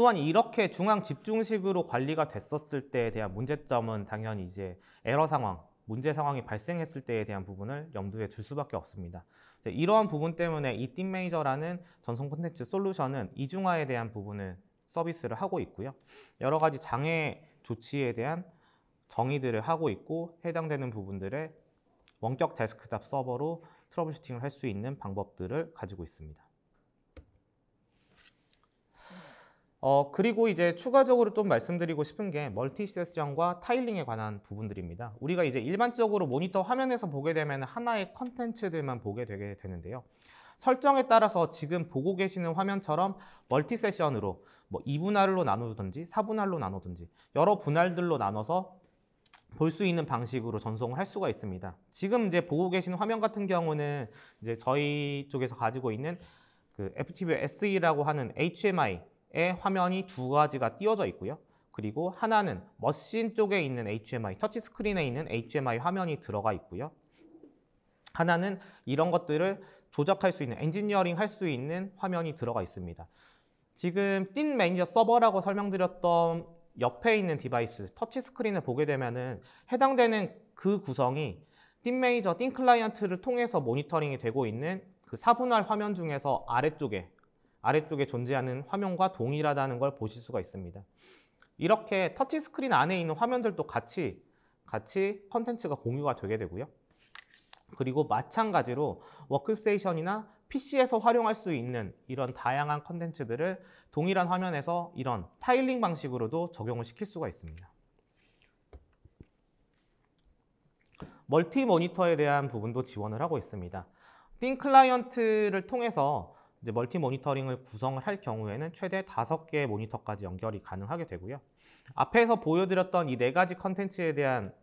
또한 이렇게 중앙 집중식으로 관리가 됐었을 때에 대한 문제점은 당연히 이제 에러 상황, 문제 상황이 발생했을 때에 대한 부분을 염두에 둘 수밖에 없습니다. 이러한 부분 때문에 이팀메이저라는 전송 콘텐츠 솔루션은 이중화에 대한 부분을 서비스를 하고 있고요. 여러 가지 장애 조치에 대한 정의들을 하고 있고 해당되는 부분들의 원격 데스크탑 서버로 트러블 슈팅을 할 수 있는 방법들을 가지고 있습니다. 어, 그리고 이제 추가적으로 좀 말씀드리고 싶은 게 멀티 세션과 타일링에 관한 부분들입니다. 우리가 이제 일반적으로 모니터 화면에서 보게 되면 하나의 컨텐츠들만 보게 되게 되는데요. 설정에 따라서 지금 보고 계시는 화면처럼 멀티 세션으로 뭐 2분할로 나누든지 4분할로 나누든지 여러 분할들로 나눠서 볼 수 있는 방식으로 전송을 할 수가 있습니다. 지금 이제 보고 계신 화면 같은 경우는 이제 저희 쪽에서 가지고 있는 그 FTP SE라고 하는 HMI 화면이 두 가지가 띄어져 있고요. 그리고 하나는 머신 쪽에 있는 HMI, 터치스크린에 있는 HMI 화면이 들어가 있고요. 하나는 이런 것들을 조작할 수 있는, 엔지니어링 할 수 있는 화면이 들어가 있습니다. 지금 띵 매니저 서버라고 설명드렸던 옆에 있는 디바이스, 터치스크린을 보게 되면 해당되는 그 구성이 띵 매니저, 띵 클라이언트를 통해서 모니터링이 되고 있는 그 사분할 화면 중에서 아래쪽에 아래쪽에 존재하는 화면과 동일하다는 걸 보실 수가 있습니다. 이렇게 터치스크린 안에 있는 화면들도 같이 같이 컨텐츠가 공유가 되게 되고요. 그리고 마찬가지로 워크스테이션이나 PC에서 활용할 수 있는 이런 다양한 컨텐츠들을 동일한 화면에서 이런 타일링 방식으로도 적용을 시킬 수가 있습니다. 멀티 모니터에 대한 부분도 지원을 하고 있습니다. 띵 클라이언트를 통해서 이제 멀티 모니터링을 구성을 할 경우에는 최대 5 개의 모니터까지 연결이 가능하게 되고요. 앞에서 보여드렸던 이4 가지 컨텐츠에 대한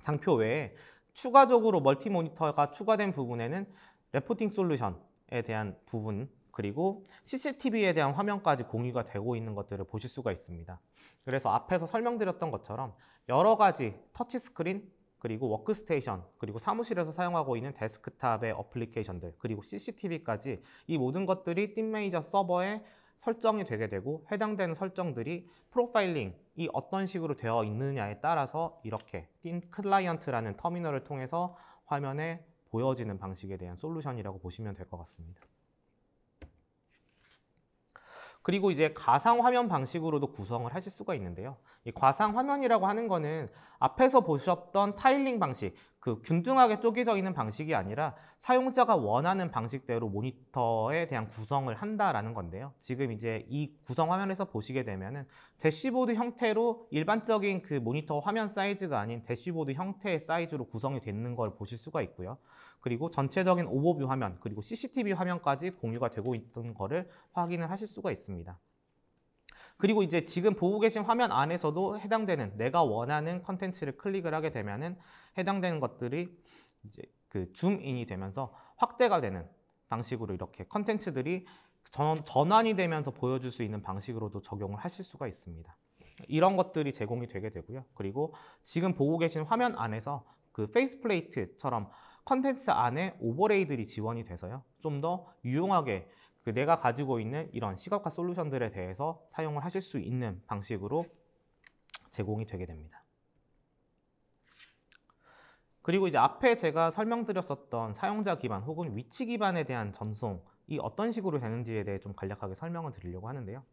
장표 외에 추가적으로 멀티 모니터가 추가된 부분에는 레포팅 솔루션에 대한 부분 그리고 CCTV에 대한 화면까지 공유가 되고 있는 것들을 보실 수가 있습니다. 그래서 앞에서 설명드렸던 것처럼 여러 가지 터치스크린 그리고 워크스테이션, 그리고 사무실에서 사용하고 있는 데스크탑의 어플리케이션들, 그리고 CCTV까지 이 모든 것들이 팀메이저 서버에 설정이 되게 되고 해당되는 설정들이 프로파일링이 어떤 식으로 되어 있느냐에 따라서 이렇게 팀 클라이언트라는 터미널을 통해서 화면에 보여지는 방식에 대한 솔루션이라고 보시면 될 것 같습니다. 그리고 이제 가상 화면 방식으로도 구성을 하실 수가 있는데요. 이 가상 화면이라고 하는 거는 앞에서 보셨던 타일링 방식, 그 균등하게 쪼개져 있는 방식이 아니라 사용자가 원하는 방식대로 모니터에 대한 구성을 한다라는 건데요. 지금 이제 이 구성 화면에서 보시게 되면은 대시보드 형태로 일반적인 그 모니터 화면 사이즈가 아닌 대시보드 형태의 사이즈로 구성이 되는 걸 보실 수가 있고요. 그리고 전체적인 오버뷰 화면 그리고 CCTV 화면까지 공유가 되고 있던 거를 확인을 하실 수가 있습니다. 그리고 이제 지금 보고 계신 화면 안에서도 해당되는 내가 원하는 컨텐츠를 클릭을 하게 되면은 해당되는 것들이 이제 그 줌인이 되면서 확대가 되는 방식으로 이렇게 컨텐츠들이 전, 전환이 되면서 보여줄 수 있는 방식으로도 적용을 하실 수가 있습니다. 이런 것들이 제공이 되게 되고요. 그리고 지금 보고 계신 화면 안에서 그 페이스플레이트처럼 컨텐츠 안에 오버레이들이 지원이 돼서요. 좀 더 유용하게 그 내가 가지고 있는 이런 시각화 솔루션들에 대해서 사용을 하실 수 있는 방식으로 제공이 되게 됩니다. 그리고 이제 앞에 제가 설명드렸었던 사용자 기반 혹은 위치 기반에 대한 전송이 어떤 식으로 되는지에 대해 좀 간략하게 설명을 드리려고 하는데요.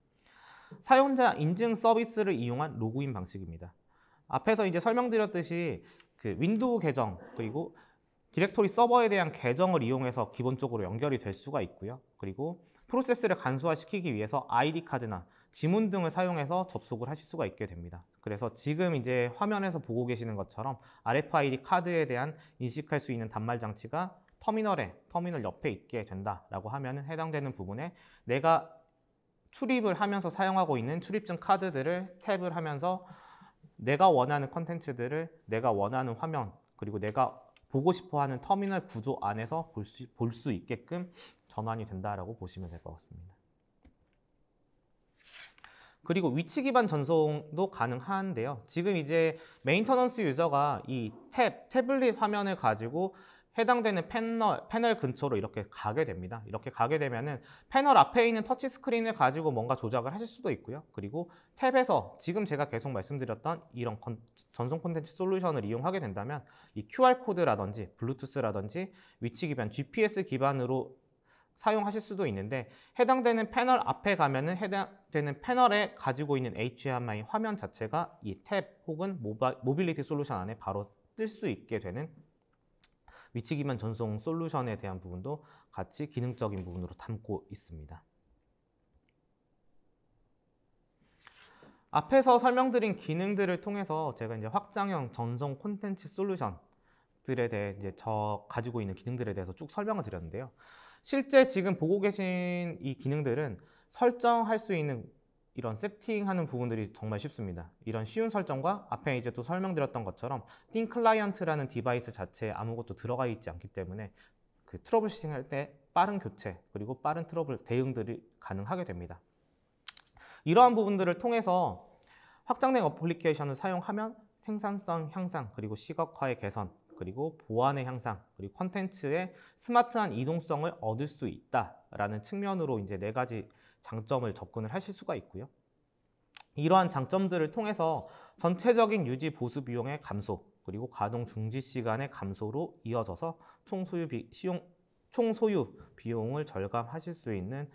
사용자 인증 서비스를 이용한 로그인 방식입니다. 앞에서 이제 설명드렸듯이 그 윈도우 계정 그리고 디렉토리 서버에 대한 계정을 이용해서 기본적으로 연결이 될 수가 있고요. 그리고 프로세스를 간소화시키기 위해서 아이디 카드나 지문 등을 사용해서 접속을 하실 수가 있게 됩니다. 그래서 지금 이제 화면에서 보고 계시는 것처럼 RFID 카드에 대한 인식할 수 있는 단말 장치가 터미널에 터미널 옆에 있게 된다라고 하면 해당되는 부분에 내가 출입을 하면서 사용하고 있는 출입증 카드들을 탭을 하면서 내가 원하는 컨텐츠들을 내가 원하는 화면 그리고 내가 보고 싶어하는 터미널 구조 안에서 볼 수 있게끔 전환이 된다라고 보시면 될 것 같습니다. 그리고 위치 기반 전송도 가능한데요. 지금 이제 메인터넌스 유저가 이 탭, 태블릿 화면을 가지고 해당되는 패널, 패널 근처로 이렇게 가게 됩니다. 이렇게 가게 되면은 패널 앞에 있는 터치 스크린을 가지고 뭔가 조작을 하실 수도 있고요. 그리고 탭에서 지금 제가 계속 말씀드렸던 이런 건, 전송 콘텐츠 솔루션을 이용하게 된다면 이 QR코드라든지 블루투스라든지 위치 기반 GPS 기반으로 사용하실 수도 있는데 해당되는 패널 앞에 가면은 해당되는 패널에 가지고 있는 HMI 화면 자체가 이 탭 혹은 모바, 모빌리티 솔루션 안에 바로 뜰 수 있게 되는 위치기반 전송 솔루션에 대한 부분도 같이 기능적인 부분으로 담고 있습니다. 앞에서 설명드린 기능들을 통해서 제가 이제 확장형 전송 콘텐츠 솔루션들에 대해 이제 저 가지고 있는 기능들에 대해서 쭉 설명을 드렸는데요. 실제 지금 보고 계신 이 기능들은 설정할 수 있는 이런 세팅하는 부분들이 정말 쉽습니다. 이런 쉬운 설정과 앞에 이제 또 설명드렸던 것처럼 띵 클라이언트라는 디바이스 자체에 아무것도 들어가 있지 않기 때문에 그 트러블 시팅 할때 빠른 교체 그리고 빠른 트러블 대응들이 가능하게 됩니다. 이러한 부분들을 통해서 확장된 어플리케이션을 사용하면 생산성 향상 그리고 시각화의 개선 그리고 보안의 향상, 그리고 콘텐츠의 스마트한 이동성을 얻을 수 있다라는 측면으로 이제 네 가지 장점을 접근을 하실 수가 있고요. 이러한 장점들을 통해서 전체적인 유지 보수 비용의 감소, 그리고 가동 중지 시간의 감소로 이어져서 총 소유 비, 시용, 총 소유 비용을 절감하실 수 있는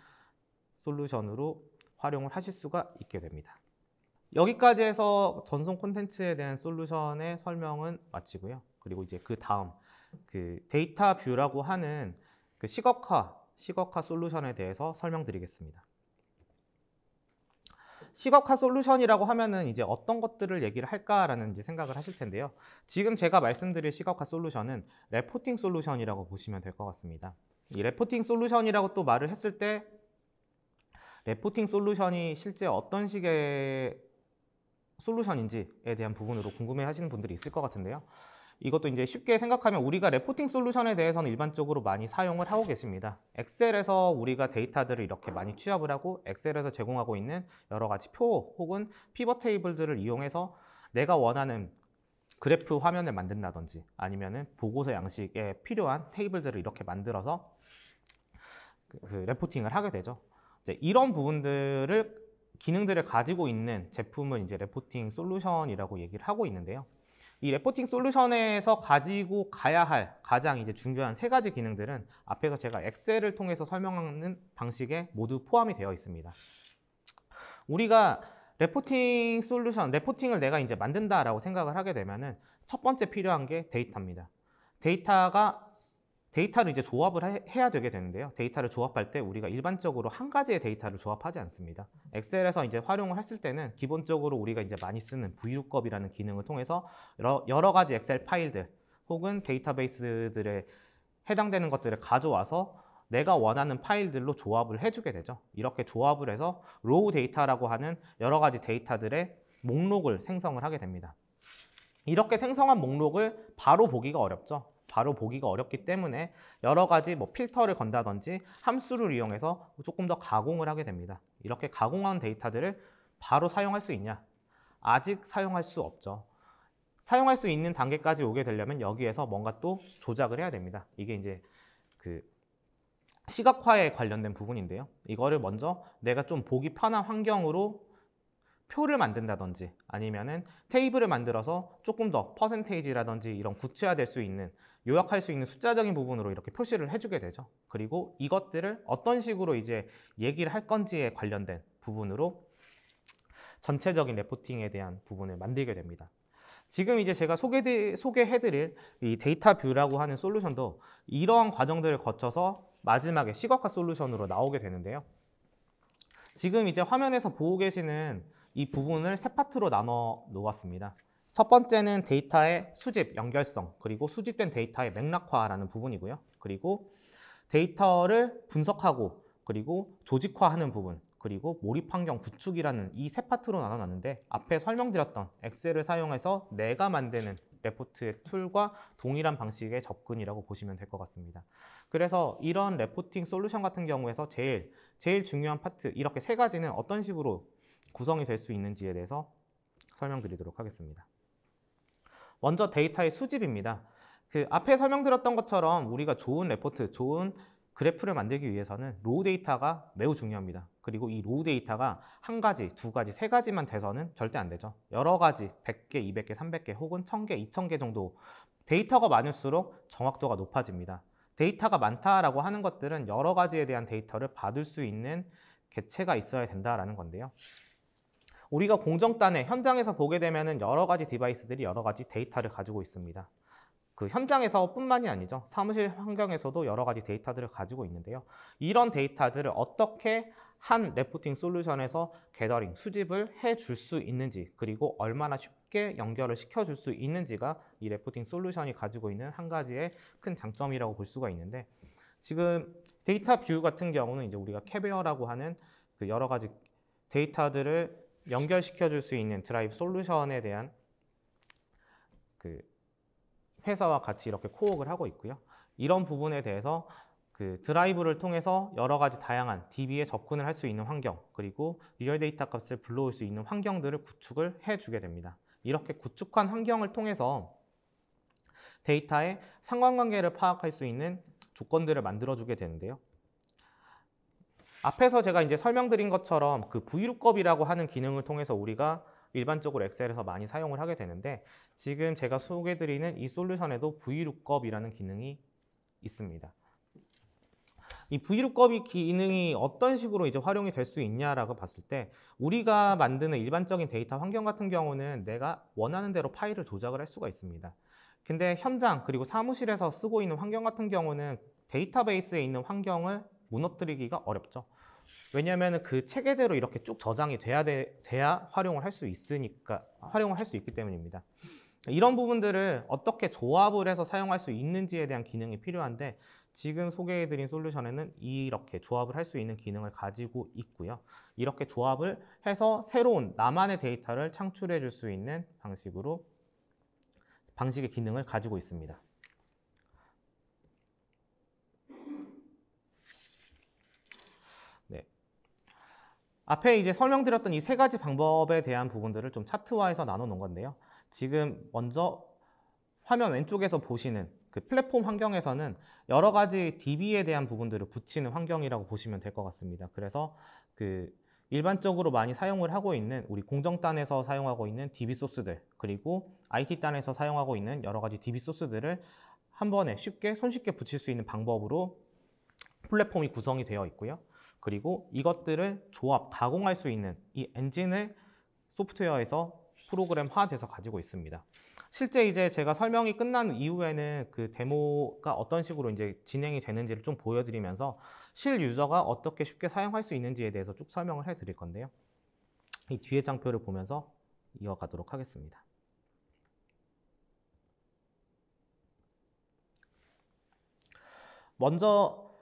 솔루션으로 활용을 하실 수가 있게 됩니다. 여기까지 해서 전송 콘텐츠에 대한 솔루션의 설명은 마치고요. 그리고 이제 그 다음 그 데이터 뷰라고 하는 그 시각화 시각화 솔루션에 대해서 설명드리겠습니다. 시각화 솔루션이라고 하면은 이제 어떤 것들을 얘기를 할까라는 이제 생각을 하실 텐데요. 지금 제가 말씀드릴 시각화 솔루션은 레포팅 솔루션이라고 보시면 될 것 같습니다. 이 레포팅 솔루션이라고 또 말을 했을 때 레포팅 솔루션이 실제 어떤 식의 솔루션인지에 대한 부분으로 궁금해 하시는 분들이 있을 것 같은데요. 이것도 이제 쉽게 생각하면 우리가 레포팅 솔루션에 대해서는 일반적으로 많이 사용을 하고 계십니다. 엑셀에서 우리가 데이터들을 이렇게 많이 취합을 하고 엑셀에서 제공하고 있는 여러 가지 표 혹은 피벗 테이블들을 이용해서 내가 원하는 그래프 화면을 만든다든지 아니면은 보고서 양식에 필요한 테이블들을 이렇게 만들어서 그, 그 레포팅을 하게 되죠. 이제 이런 부분들을 기능들을 가지고 있는 제품을 이제 레포팅 솔루션이라고 얘기를 하고 있는데요. 이 레포팅 솔루션에서 가지고 가야 할 가장 이제 중요한 세 가지 기능들은 앞에서 제가 엑셀을 통해서 설명하는 방식에 모두 포함이 되어 있습니다. 우리가 레포팅 솔루션, 레포팅을 내가 이제 만든다라고 생각을 하게 되면은 첫 번째 필요한 게 데이터입니다. 데이터가 데이터를 이제 조합을 해, 야 되게 되는데요. 데이터를 조합할 때 우리가 일반적으로 한 가지의 데이터를 조합하지 않습니다. 엑셀에서 이제 활용을 했을 때는 기본적으로 우리가 이제 많이 쓰는 v l o u p 이라는 기능을 통해서 여러, 여러 가지 엑셀 파일들 혹은 데이터베이스들에 해당되는 것들을 가져와서 내가 원하는 파일들로 조합을 해주게 되죠. 이렇게 조합을 해서 로우 데이터라고 하는 여러 가지 데이터들의 목록을 생성을 하게 됩니다. 이렇게 생성한 목록을 바로 보기가 어렵죠. 바로 보기가 어렵기 때문에 여러 가지 뭐 필터를 건다든지 함수를 이용해서 조금 더 가공을 하게 됩니다. 이렇게 가공한 데이터들을 바로 사용할 수 있냐? 아직 사용할 수 없죠. 사용할 수 있는 단계까지 오게 되려면 여기에서 뭔가 또 조작을 해야 됩니다. 이게 이제 그 시각화에 관련된 부분인데요. 이거를 먼저 내가 좀 보기 편한 환경으로 표를 만든다든지 아니면은 테이블을 만들어서 조금 더 퍼센테이지라든지 이런 구체화될 수 있는 요약할 수 있는 숫자적인 부분으로 이렇게 표시를 해주게 되죠. 그리고 이것들을 어떤 식으로 이제 얘기를 할 건지에 관련된 부분으로 전체적인 레포팅에 대한 부분을 만들게 됩니다. 지금 이제 제가 소개, 소개해드릴 이 데이터 뷰라고 하는 솔루션도 이러한 과정들을 거쳐서 마지막에 시각화 솔루션으로 나오게 되는데요. 지금 이제 화면에서 보고 계시는 이 부분을 세 파트로 나눠 놓았습니다. 첫 번째는 데이터의 수집, 연결성, 그리고 수집된 데이터의 맥락화라는 부분이고요. 그리고 데이터를 분석하고 그리고 조직화하는 부분, 그리고 몰입 환경 구축이라는 이 세 파트로 나눠놨는데 앞에 설명드렸던 엑셀을 사용해서 내가 만드는 레포트의 툴과 동일한 방식의 접근이라고 보시면 될 것 같습니다. 그래서 이런 레포팅 솔루션 같은 경우에서 제일 제일 중요한 파트 이렇게 세 가지는 어떤 식으로 구성이 될 수 있는지에 대해서 설명드리도록 하겠습니다. 먼저 데이터의 수집입니다. 그 앞에 설명드렸던 것처럼 우리가 좋은 레포트, 좋은 그래프를 만들기 위해서는 로우 데이터가 매우 중요합니다. 그리고 이 로우 데이터가 한 가지, 두 가지, 세 가지만 돼서는 절대 안 되죠. 여러 가지, 100개, 200개, 300개 혹은 1000개, 2000개 정도 데이터가 많을수록 정확도가 높아집니다. 데이터가 많다라고 하는 것들은 여러 가지에 대한 데이터를 받을 수 있는 개체가 있어야 된다라는 건데요. 우리가 공정단에 현장에서 보게 되면은 여러 가지 디바이스들이 여러 가지 데이터를 가지고 있습니다. 그 현장에서뿐만이 아니죠. 사무실 환경에서도 여러 가지 데이터들을 가지고 있는데요. 이런 데이터들을 어떻게 한 레포팅 솔루션에서 게더링, 수집을 해 줄 수 있는지 그리고 얼마나 쉽게 연결을 시켜줄 수 있는지가 이 레포팅 솔루션이 가지고 있는 한 가지의 큰 장점이라고 볼 수가 있는데 지금 데이터 뷰 같은 경우는 이제 우리가 캐베어라고 하는 그 여러 가지 데이터들을 연결시켜 줄 수 있는 드라이브 솔루션에 대한 그 회사와 같이 이렇게 코옥을 하고 있고요. 이런 부분에 대해서 그 드라이브를 통해서 여러 가지 다양한 DB에 접근을 할 수 있는 환경 그리고 리얼 데이터 값을 불러올 수 있는 환경들을 구축을 해주게 됩니다. 이렇게 구축한 환경을 통해서 데이터의 상관관계를 파악할 수 있는 조건들을 만들어주게 되는데요. 앞에서 제가 이제 설명드린 것처럼 그 VLOOKUP이라고 하는 기능을 통해서 우리가 일반적으로 엑셀에서 많이 사용을 하게 되는데 지금 제가 소개드리는 이 솔루션에도 VLOOKUP이라는 기능이 있습니다. 이 v l o o k u p 기능이 어떤 식으로 이제 활용이 될 수 있냐라고 봤을 때 우리가 만드는 일반적인 데이터 환경 같은 경우는 내가 원하는 대로 파일을 조작을 할 수가 있습니다. 근데 현장 그리고 사무실에서 쓰고 있는 환경 같은 경우는 데이터베이스에 있는 환경을 무너뜨리기가 어렵죠. 왜냐하면 그 체계대로 이렇게 쭉 저장이 돼야 돼, 돼야 활용을 할 수 있으니까 활용을 할 수 있기 때문입니다. 이런 부분들을 어떻게 조합을 해서 사용할 수 있는지에 대한 기능이 필요한데 지금 소개해드린 솔루션에는 이렇게 조합을 할 수 있는 기능을 가지고 있고요. 이렇게 조합을 해서 새로운 나만의 데이터를 창출해 줄 수 있는 방식으로 방식의 기능을 가지고 있습니다. 앞에 이제 설명드렸던 이 세 가지 방법에 대한 부분들을 좀 차트화해서 나눠 놓은 건데요. 지금 먼저 화면 왼쪽에서 보시는 그 플랫폼 환경에서는 여러 가지 DB에 대한 부분들을 붙이는 환경이라고 보시면 될 것 같습니다. 그래서 그 일반적으로 많이 사용을 하고 있는 우리 공정단에서 사용하고 있는 DB 소스들 그리고 IT단에서 사용하고 있는 여러 가지 DB 소스들을 한 번에 쉽게 손쉽게 붙일 수 있는 방법으로 플랫폼이 구성이 되어 있고요. 그리고 이것들을 조합, 가공할 수 있는 이 엔진을 소프트웨어에서 프로그램화돼서 가지고 있습니다. 실제 이제 제가 설명이 끝난 이후에는 그 데모가 어떤 식으로 이제 진행이 되는지를 좀 보여드리면서 실 유저가 어떻게 쉽게 사용할 수 있는지에 대해서 쭉 설명을 해드릴 건데요. 이 뒤에 장표를 보면서 이어가도록 하겠습니다. 먼저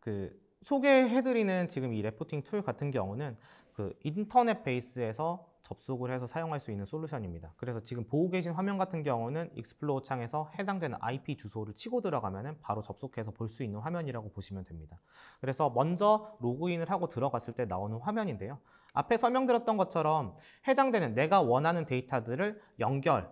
그 소개해드리는 지금 이 레포팅 툴 같은 경우는 그 인터넷 베이스에서 접속을 해서 사용할 수 있는 솔루션입니다. 그래서 지금 보고 계신 화면 같은 경우는 익스플로어 창에서 해당되는 IP 주소를 치고 들어가면 바로 접속해서 볼 수 있는 화면이라고 보시면 됩니다. 그래서 먼저 로그인을 하고 들어갔을 때 나오는 화면인데요. 앞에 설명드렸던 것처럼 해당되는 내가 원하는 데이터들을 연결을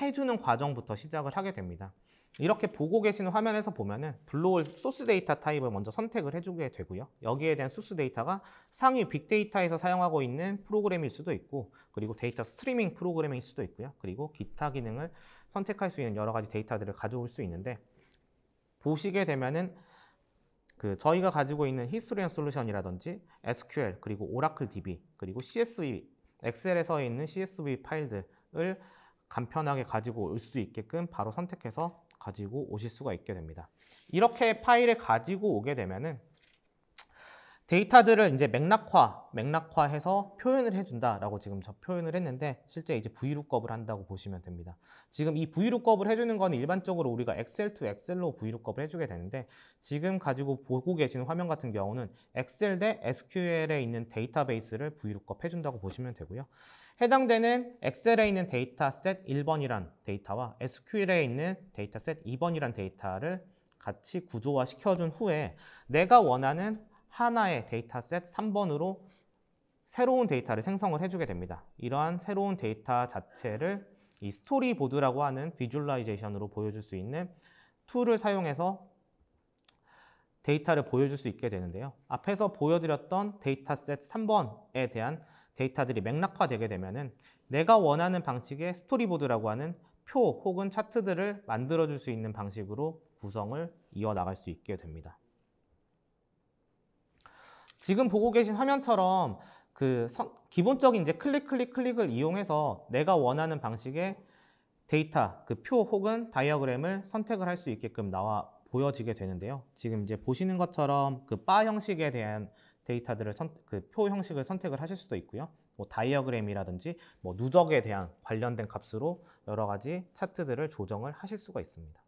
해주는 과정부터 시작을 하게 됩니다. 이렇게 보고 계신 화면에서 보면은 블로올 소스 데이터 타입을 먼저 선택을 해주게 되고요. 여기에 대한 소스 데이터가 상위 빅데이터에서 사용하고 있는 프로그램일 수도 있고 그리고 데이터 스트리밍 프로그램일 수도 있고요. 그리고 기타 기능을 선택할 수 있는 여러 가지 데이터들을 가져올 수 있는데 보시게 되면은 그 저희가 가지고 있는 히스토리언 솔루션이라든지 SQL 그리고 오라클 DB 그리고 CSV 엑셀에서 있는 CSV 파일들을 간편하게 가지고 올 수 있게끔 바로 선택해서 가지고 오실 수가 있게 됩니다. 이렇게 파일을 가지고 오게 되면은 데이터들을 이제 맥락화, 맥락화해서 표현을 해준다라고 지금 저 표현을 했는데 실제 이제 VLOOKUP을 한다고 보시면 됩니다. 지금 이 VLOOKUP을 해주는 거는 일반적으로 우리가 엑셀 투 엑셀로 VLOOKUP을 해주게 되는데 지금 가지고 보고 계시는 화면 같은 경우는 엑셀 대 SQL에 있는 데이터베이스를 VLOOKUP 해준다고 보시면 되고요. 해당되는 엑셀에 있는 데이터셋 1번이란 데이터와 SQL에 있는 데이터셋 2번이란 데이터를 같이 구조화 시켜준 후에 내가 원하는 하나의 데이터셋 3번으로 새로운 데이터를 생성을 해주게 됩니다. 이러한 새로운 데이터 자체를 이 스토리보드라고 하는 비주얼라이제이션으로 보여줄 수 있는 툴을 사용해서 데이터를 보여줄 수 있게 되는데요. 앞에서 보여드렸던 데이터셋 3번에 대한 데이터들이 맥락화되게 되면은 내가 원하는 방식의 스토리보드라고 하는 표 혹은 차트들을 만들어줄 수 있는 방식으로 구성을 이어나갈 수 있게 됩니다. 지금 보고 계신 화면처럼 그 선, 기본적인 이제 클릭 클릭 클릭을 이용해서 내가 원하는 방식의 데이터, 그 표 혹은 다이어그램을 선택을 할 수 있게끔 나와 보여지게 되는데요. 지금 이제 보시는 것처럼 그 바 형식에 대한 데이터들을 그 표 형식을 선택을 하실 수도 있고요. 뭐 다이어그램이라든지 뭐 누적에 대한 관련된 값으로 여러 가지 차트들을 조정을 하실 수가 있습니다.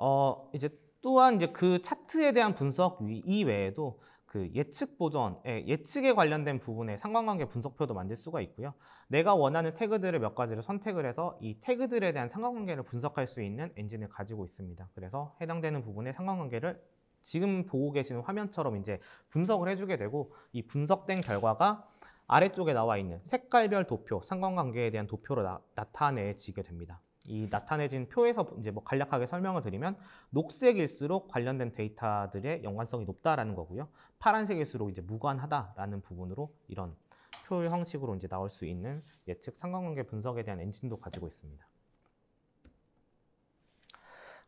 어, 이제 또한 이제 그 차트에 대한 분석 이외에도 그 예측 보존, 예, 예측에 관련된 부분의 상관관계 분석표도 만들 수가 있고요. 내가 원하는 태그들을 몇 가지를 선택을 해서 이 태그들에 대한 상관관계를 분석할 수 있는 엔진을 가지고 있습니다. 그래서 해당되는 부분의 상관관계를 지금 보고 계시는 화면처럼 이제 분석을 해주게 되고 이 분석된 결과가 아래쪽에 나와 있는 색깔별 도표, 상관관계에 대한 도표로 나, 타내지게 됩니다. 이 나타내진 표에서 이제 뭐 간략하게 설명을 드리면 녹색일수록 관련된 데이터들의 연관성이 높다라는 거고요. 파란색일수록 이제 무관하다라는 부분으로 이런 표 형식으로 이제 나올 수 있는 예측 상관관계 분석에 대한 엔진도 가지고 있습니다.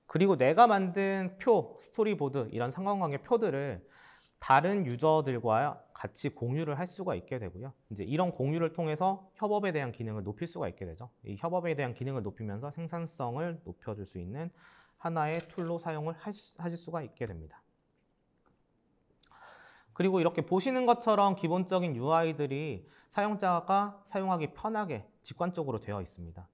그리고 내가 만든 표, 스토리보드 이런 상관관계 표들을 다른 유저들과 같이 공유를 할 수가 있게 되고요. 이제 이런 공유를 통해서 협업에 대한 기능을 높일 수가 있게 되죠. 이 협업에 대한 기능을 높이면서 생산성을 높여줄 수 있는 하나의 툴로 사용을 하실 수가 있게 됩니다. 그리고 이렇게 보시는 것처럼 기본적인 UI들이 사용자가 사용하기 편하게 직관적으로 되어 있습니다.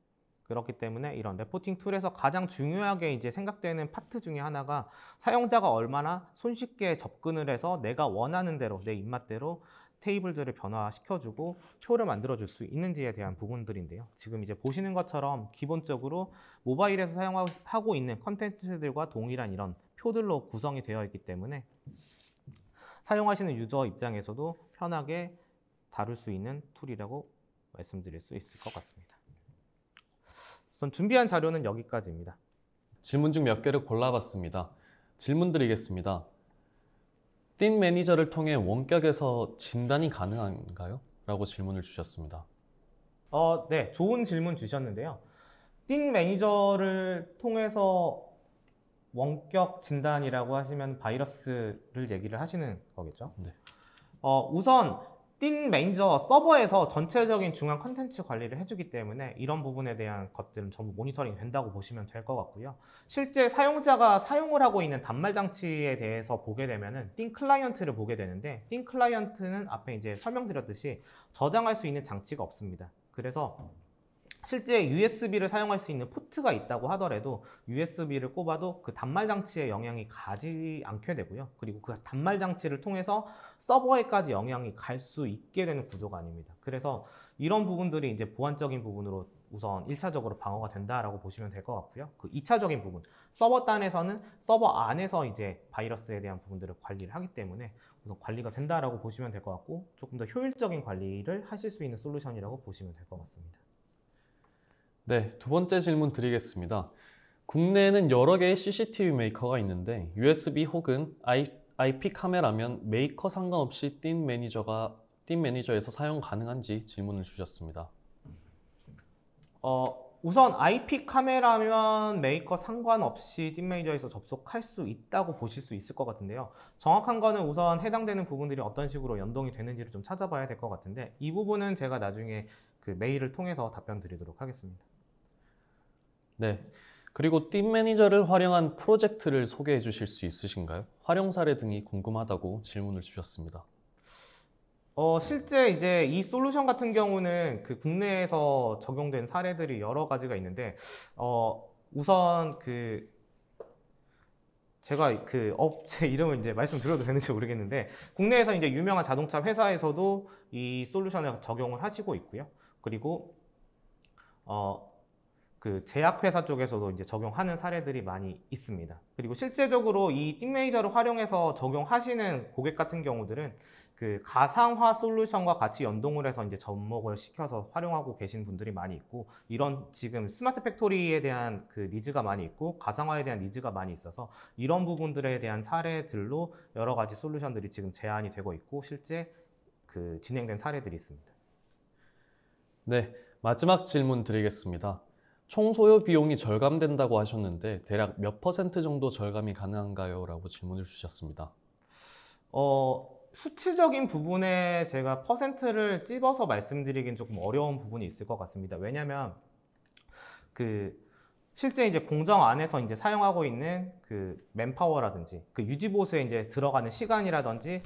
그렇기 때문에 이런 레포팅 툴에서 가장 중요하게 이제 생각되는 파트 중에 하나가 사용자가 얼마나 손쉽게 접근을 해서 내가 원하는 대로 내 입맛대로 테이블들을 변화시켜주고 표를 만들어줄 수 있는지에 대한 부분들인데요. 지금 이제 보시는 것처럼 기본적으로 모바일에서 사용하고 있는 컨텐츠들과 동일한 이런 표들로 구성이 되어 있기 때문에 사용하시는 유저 입장에서도 편하게 다룰 수 있는 툴이라고 말씀드릴 수 있을 것 같습니다. 우선 준비한 자료는 여기까지입니다. 질문 중 몇 개를 골라봤습니다. 질문 드리겠습니다. 씬 매니저를 통해 원격에서 진단이 가능한가요? 라고 질문을 주셨습니다. 어, 네, 좋은 질문 주셨는데요. 띵 매니저를 통해서 원격 진단이라고 하시면 바이러스를 얘기를 하시는 거겠죠? 네. 어, 우선 띵메인저 서버에서 전체적인 중앙 컨텐츠 관리를 해주기 때문에 이런 부분에 대한 것들은 전부 모니터링 된다고 보시면 될 것 같고요. 실제 사용자가 사용을 하고 있는 단말 장치에 대해서 보게 되면은 띵 클라이언트를 보게 되는데 띵 클라이언트는 앞에 이제 설명드렸듯이 저장할 수 있는 장치가 없습니다. 그래서 실제 USB를 사용할 수 있는 포트가 있다고 하더라도 USB를 꼽아도 그 단말 장치에 영향이 가지 않게 되고요. 그리고 그 단말 장치를 통해서 서버에까지 영향이 갈 수 있게 되는 구조가 아닙니다. 그래서 이런 부분들이 이제 보안적인 부분으로 우선 1차적으로 방어가 된다라고 보시면 될 것 같고요. 그 2차적인 부분, 서버 단에서는 서버 안에서 이제 바이러스에 대한 부분들을 관리를 하기 때문에 우선 관리가 된다라고 보시면 될 것 같고 조금 더 효율적인 관리를 하실 수 있는 솔루션이라고 보시면 될 것 같습니다. 네, 두 번째 질문 드리겠습니다. 국내에는 여러 개의 CCTV 메이커가 있는데 USB 혹은 IP 카메라면 메이커 상관없이 띵 매니저가 띵 매니저에서 사용 가능한지 질문을 주셨습니다. 어, 우선 IP 카메라면 메이커 상관없이 띵매니저에서 접속할 수 있다고 보실 수 있을 것 같은데요. 정확한 거는 우선 해당되는 부분들이 어떤 식으로 연동이 되는지를 좀 찾아봐야 될 것 같은데 이 부분은 제가 나중에 그 메일을 통해서 답변 드리도록 하겠습니다. 네. 그리고 팀 매니저를 활용한 프로젝트를 소개해 주실 수 있으신가요? 활용 사례 등이 궁금하다고 질문을 주셨습니다. 어, 실제 이제 이 솔루션 같은 경우는 그 국내에서 적용된 사례들이 여러 가지가 있는데, 어, 우선 그 제가 그 업체 이름을 이제 말씀드려도 되는지 모르겠는데 국내에서 이제 유명한 자동차 회사에서도 이 솔루션을 적용을 하시고 있고요. 그리고 어그 제약회사 쪽에서도 이제 적용하는 사례들이 많이 있습니다. 그리고 실제적으로 이 띵메이저를 활용해서 적용하시는 고객 같은 경우들은 그 가상화 솔루션과 같이 연동을 해서 이제 접목을 시켜서 활용하고 계신 분들이 많이 있고 이런 지금 스마트 팩토리에 대한 그 니즈가 많이 있고 가상화에 대한 니즈가 많이 있어서 이런 부분들에 대한 사례들로 여러 가지 솔루션들이 지금 제안이 되고 있고 실제 그 진행된 사례들이 있습니다. 네, 마지막 질문 드리겠습니다. 총 소요 비용이 절감된다고 하셨는데 대략 몇 퍼센트 정도 절감이 가능한가요? 라고 질문을 주셨습니다. 어, 수치적인 부분에 제가 퍼센트를 찝어서 말씀드리긴 조금 어려운 부분이 있을 것 같습니다. 왜냐하면 그 실제 이제 공정 안에서 이제 사용하고 있는 그 맨파워라든지 그 유지 보수에 이제 들어가는 시간이라든지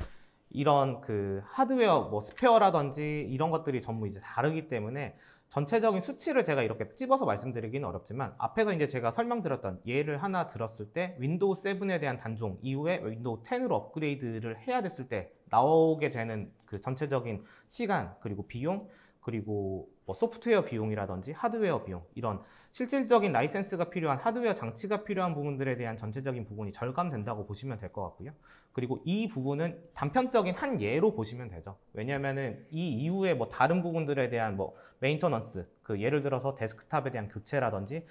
이런 그 하드웨어 뭐 스페어라든지 이런 것들이 전부 이제 다르기 때문에 전체적인 수치를 제가 이렇게 찝어서 말씀드리기는 어렵지만 앞에서 이제 제가 설명드렸던 예를 하나 들었을 때 윈도우 7에 대한 단종 이후에 윈도우 10으로 업그레이드를 해야 됐을 때 나오게 되는 그 전체적인 시간 그리고 비용 그리고 뭐 소프트웨어 비용이라든지 하드웨어 비용 이런 실질적인 라이센스가 필요한 하드웨어 장치가 필요한 부분들에 대한 전체적인 부분이 절감된다고 보시면 될 것 같고요. 그리고 이 부분은 단편적인 한 예로 보시면 되죠. 왜냐하면은 이 이후에 뭐 다른 부분들에 대한 뭐 메인터넌스 그 예를 들어서 데스크탑에 대한 교체라든지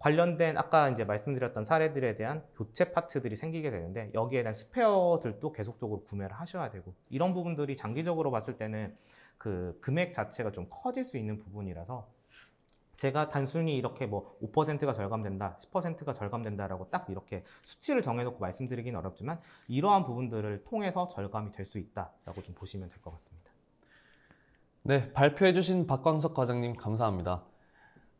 관련된 아까 이제 말씀드렸던 사례들에 대한 교체 파트들이 생기게 되는데 여기에 대한 스페어들도 계속적으로 구매를 하셔야 되고 이런 부분들이 장기적으로 봤을 때는 그 금액 자체가 좀 커질 수 있는 부분이라서 제가 단순히 이렇게 뭐 5%가 절감된다, 10%가 절감된다라고 딱 이렇게 수치를 정해놓고 말씀드리긴 어렵지만 이러한 부분들을 통해서 절감이 될 수 있다라고 좀 보시면 될 것 같습니다. 네, 발표해주신 박광석 과장님 감사합니다.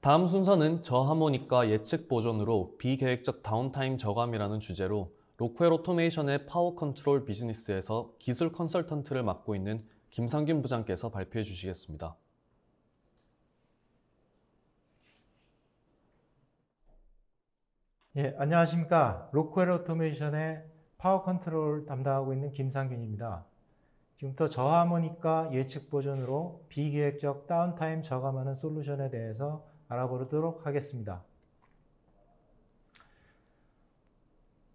다음 순서는 저하모니카 예측 보존으로 비계획적 다운타임 저감이라는 주제로 로쿠엘 오토메이션의 파워 컨트롤 비즈니스에서 기술 컨설턴트를 맡고 있는 김상균 부장께서 발표해 주시겠습니다. 예, 안녕하십니까. 로코엘 오토메이션의 파워 컨트롤 담당하고 있는 김상균입니다. 지금부터 저하모니까 예측 버전으로 비기획적 다운타임 저감하는 솔루션에 대해서 알아보도록 하겠습니다.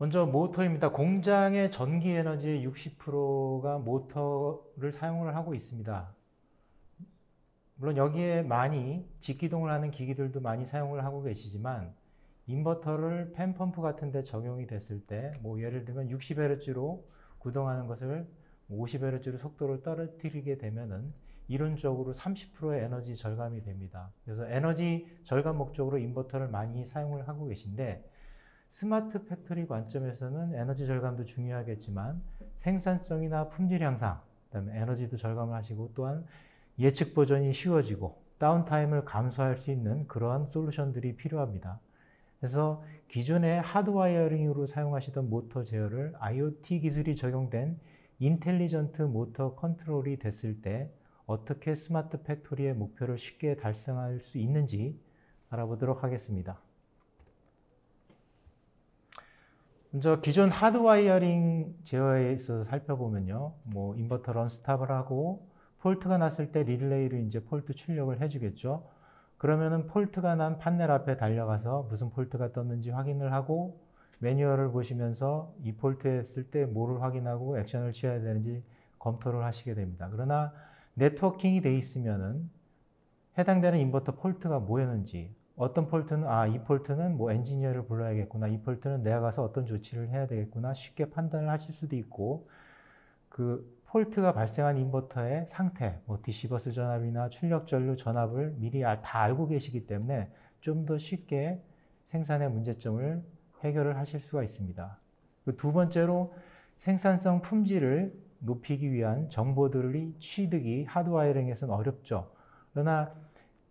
먼저 모터입니다. 공장의 전기 에너지의 60%가 모터를 사용을 하고 있습니다. 물론 여기에 많이 직기동을 하는 기기들도 많이 사용을 하고 계시지만 인버터를 팬펌프 같은 데 적용이 됐을 때 뭐 예를 들면 60Hz로 구동하는 것을 50Hz로 속도를 떨어뜨리게 되면은 이론적으로 30%의 에너지 절감이 됩니다. 그래서 에너지 절감 목적으로 인버터를 많이 사용을 하고 계신데 스마트 팩토리 관점에서는 에너지 절감도 중요하겠지만 생산성이나 품질 향상, 그다음에 에너지도 절감을 하시고 또한 예측 보전이 쉬워지고 다운타임을 감소할 수 있는 그러한 솔루션들이 필요합니다. 그래서 기존의 하드와이어링으로 사용하시던 모터 제어를 IoT 기술이 적용된 인텔리전트 모터 컨트롤이 됐을 때 어떻게 스마트 팩토리의 목표를 쉽게 달성할 수 있는지 알아보도록 하겠습니다. 먼저 기존 하드와이어링 제어에 있어서 살펴보면요. 뭐 인버터 런스탑을 하고 폴트가 났을 때 릴레이로 이제 폴트 출력을 해주겠죠. 그러면은 폴트가 난 판넬 앞에 달려가서 무슨 폴트가 떴는지 확인을 하고 매뉴얼을 보시면서 이 폴트에 했을 때 뭐를 확인하고 액션을 취해야 되는지 검토를 하시게 됩니다. 그러나 네트워킹이 돼 있으면은 해당되는 인버터 폴트가 뭐였는지 어떤 폴트는 아, 이 폴트는 뭐 엔지니어를 불러야겠구나. 이 폴트는 내가 가서 어떤 조치를 해야 되겠구나. 쉽게 판단을 하실 수도 있고 그 폴트가 발생한 인버터의 상태, 뭐 디시버스 전압이나 출력 전류 전압을 미리 다 알고 계시기 때문에 좀 더 쉽게 생산의 문제점을 해결을 하실 수가 있습니다. 그 두 번째로 생산성 품질을 높이기 위한 정보들이 취득이 하드와이링에서는 어 어렵죠. 그러나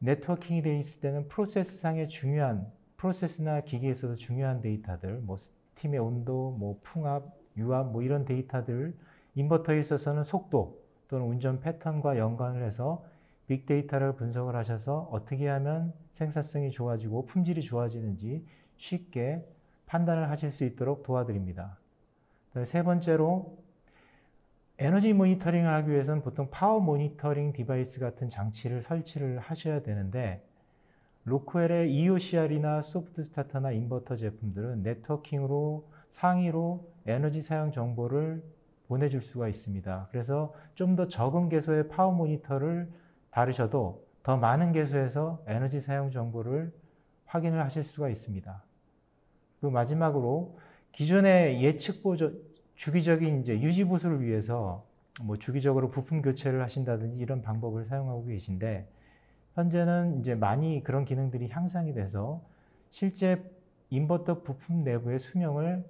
네트워킹이 되어 있을 때는 프로세스상의 중요한 프로세스나 기기에서도 중요한 데이터들, 뭐팀의 온도, 뭐 풍압, 유압, 뭐 이런 데이터들, 인버터에 있어서는 속도 또는 운전 패턴과 연관을 해서 빅데이터를 분석을 하셔서 어떻게 하면 생산성이 좋아지고 품질이 좋아지는지 쉽게 판단을 하실 수 있도록 도와드립니다. 세 번째로 에너지 모니터링을 하기 위해서는 보통 파워 모니터링 디바이스 같은 장치를 설치를 하셔야 되는데 로코엘의 EOCR이나 소프트 스타터나 인버터 제품들은 네트워킹으로 상위로 에너지 사용 정보를 보내줄 수가 있습니다. 그래서 좀 더 적은 개소의 파워 모니터를 다루셔도더 많은 개소에서 에너지 사용 정보를 확인을 하실 수가 있습니다. 그 마지막으로 기존의 예측 보조, 주기적인 이제 유지 보수를 위해서 뭐 주기적으로 부품 교체를 하신다든지 이런 방법을 사용하고 계신데 현재는 이제 많이 그런 기능들이 향상이 돼서 실제 인버터 부품 내부의 수명을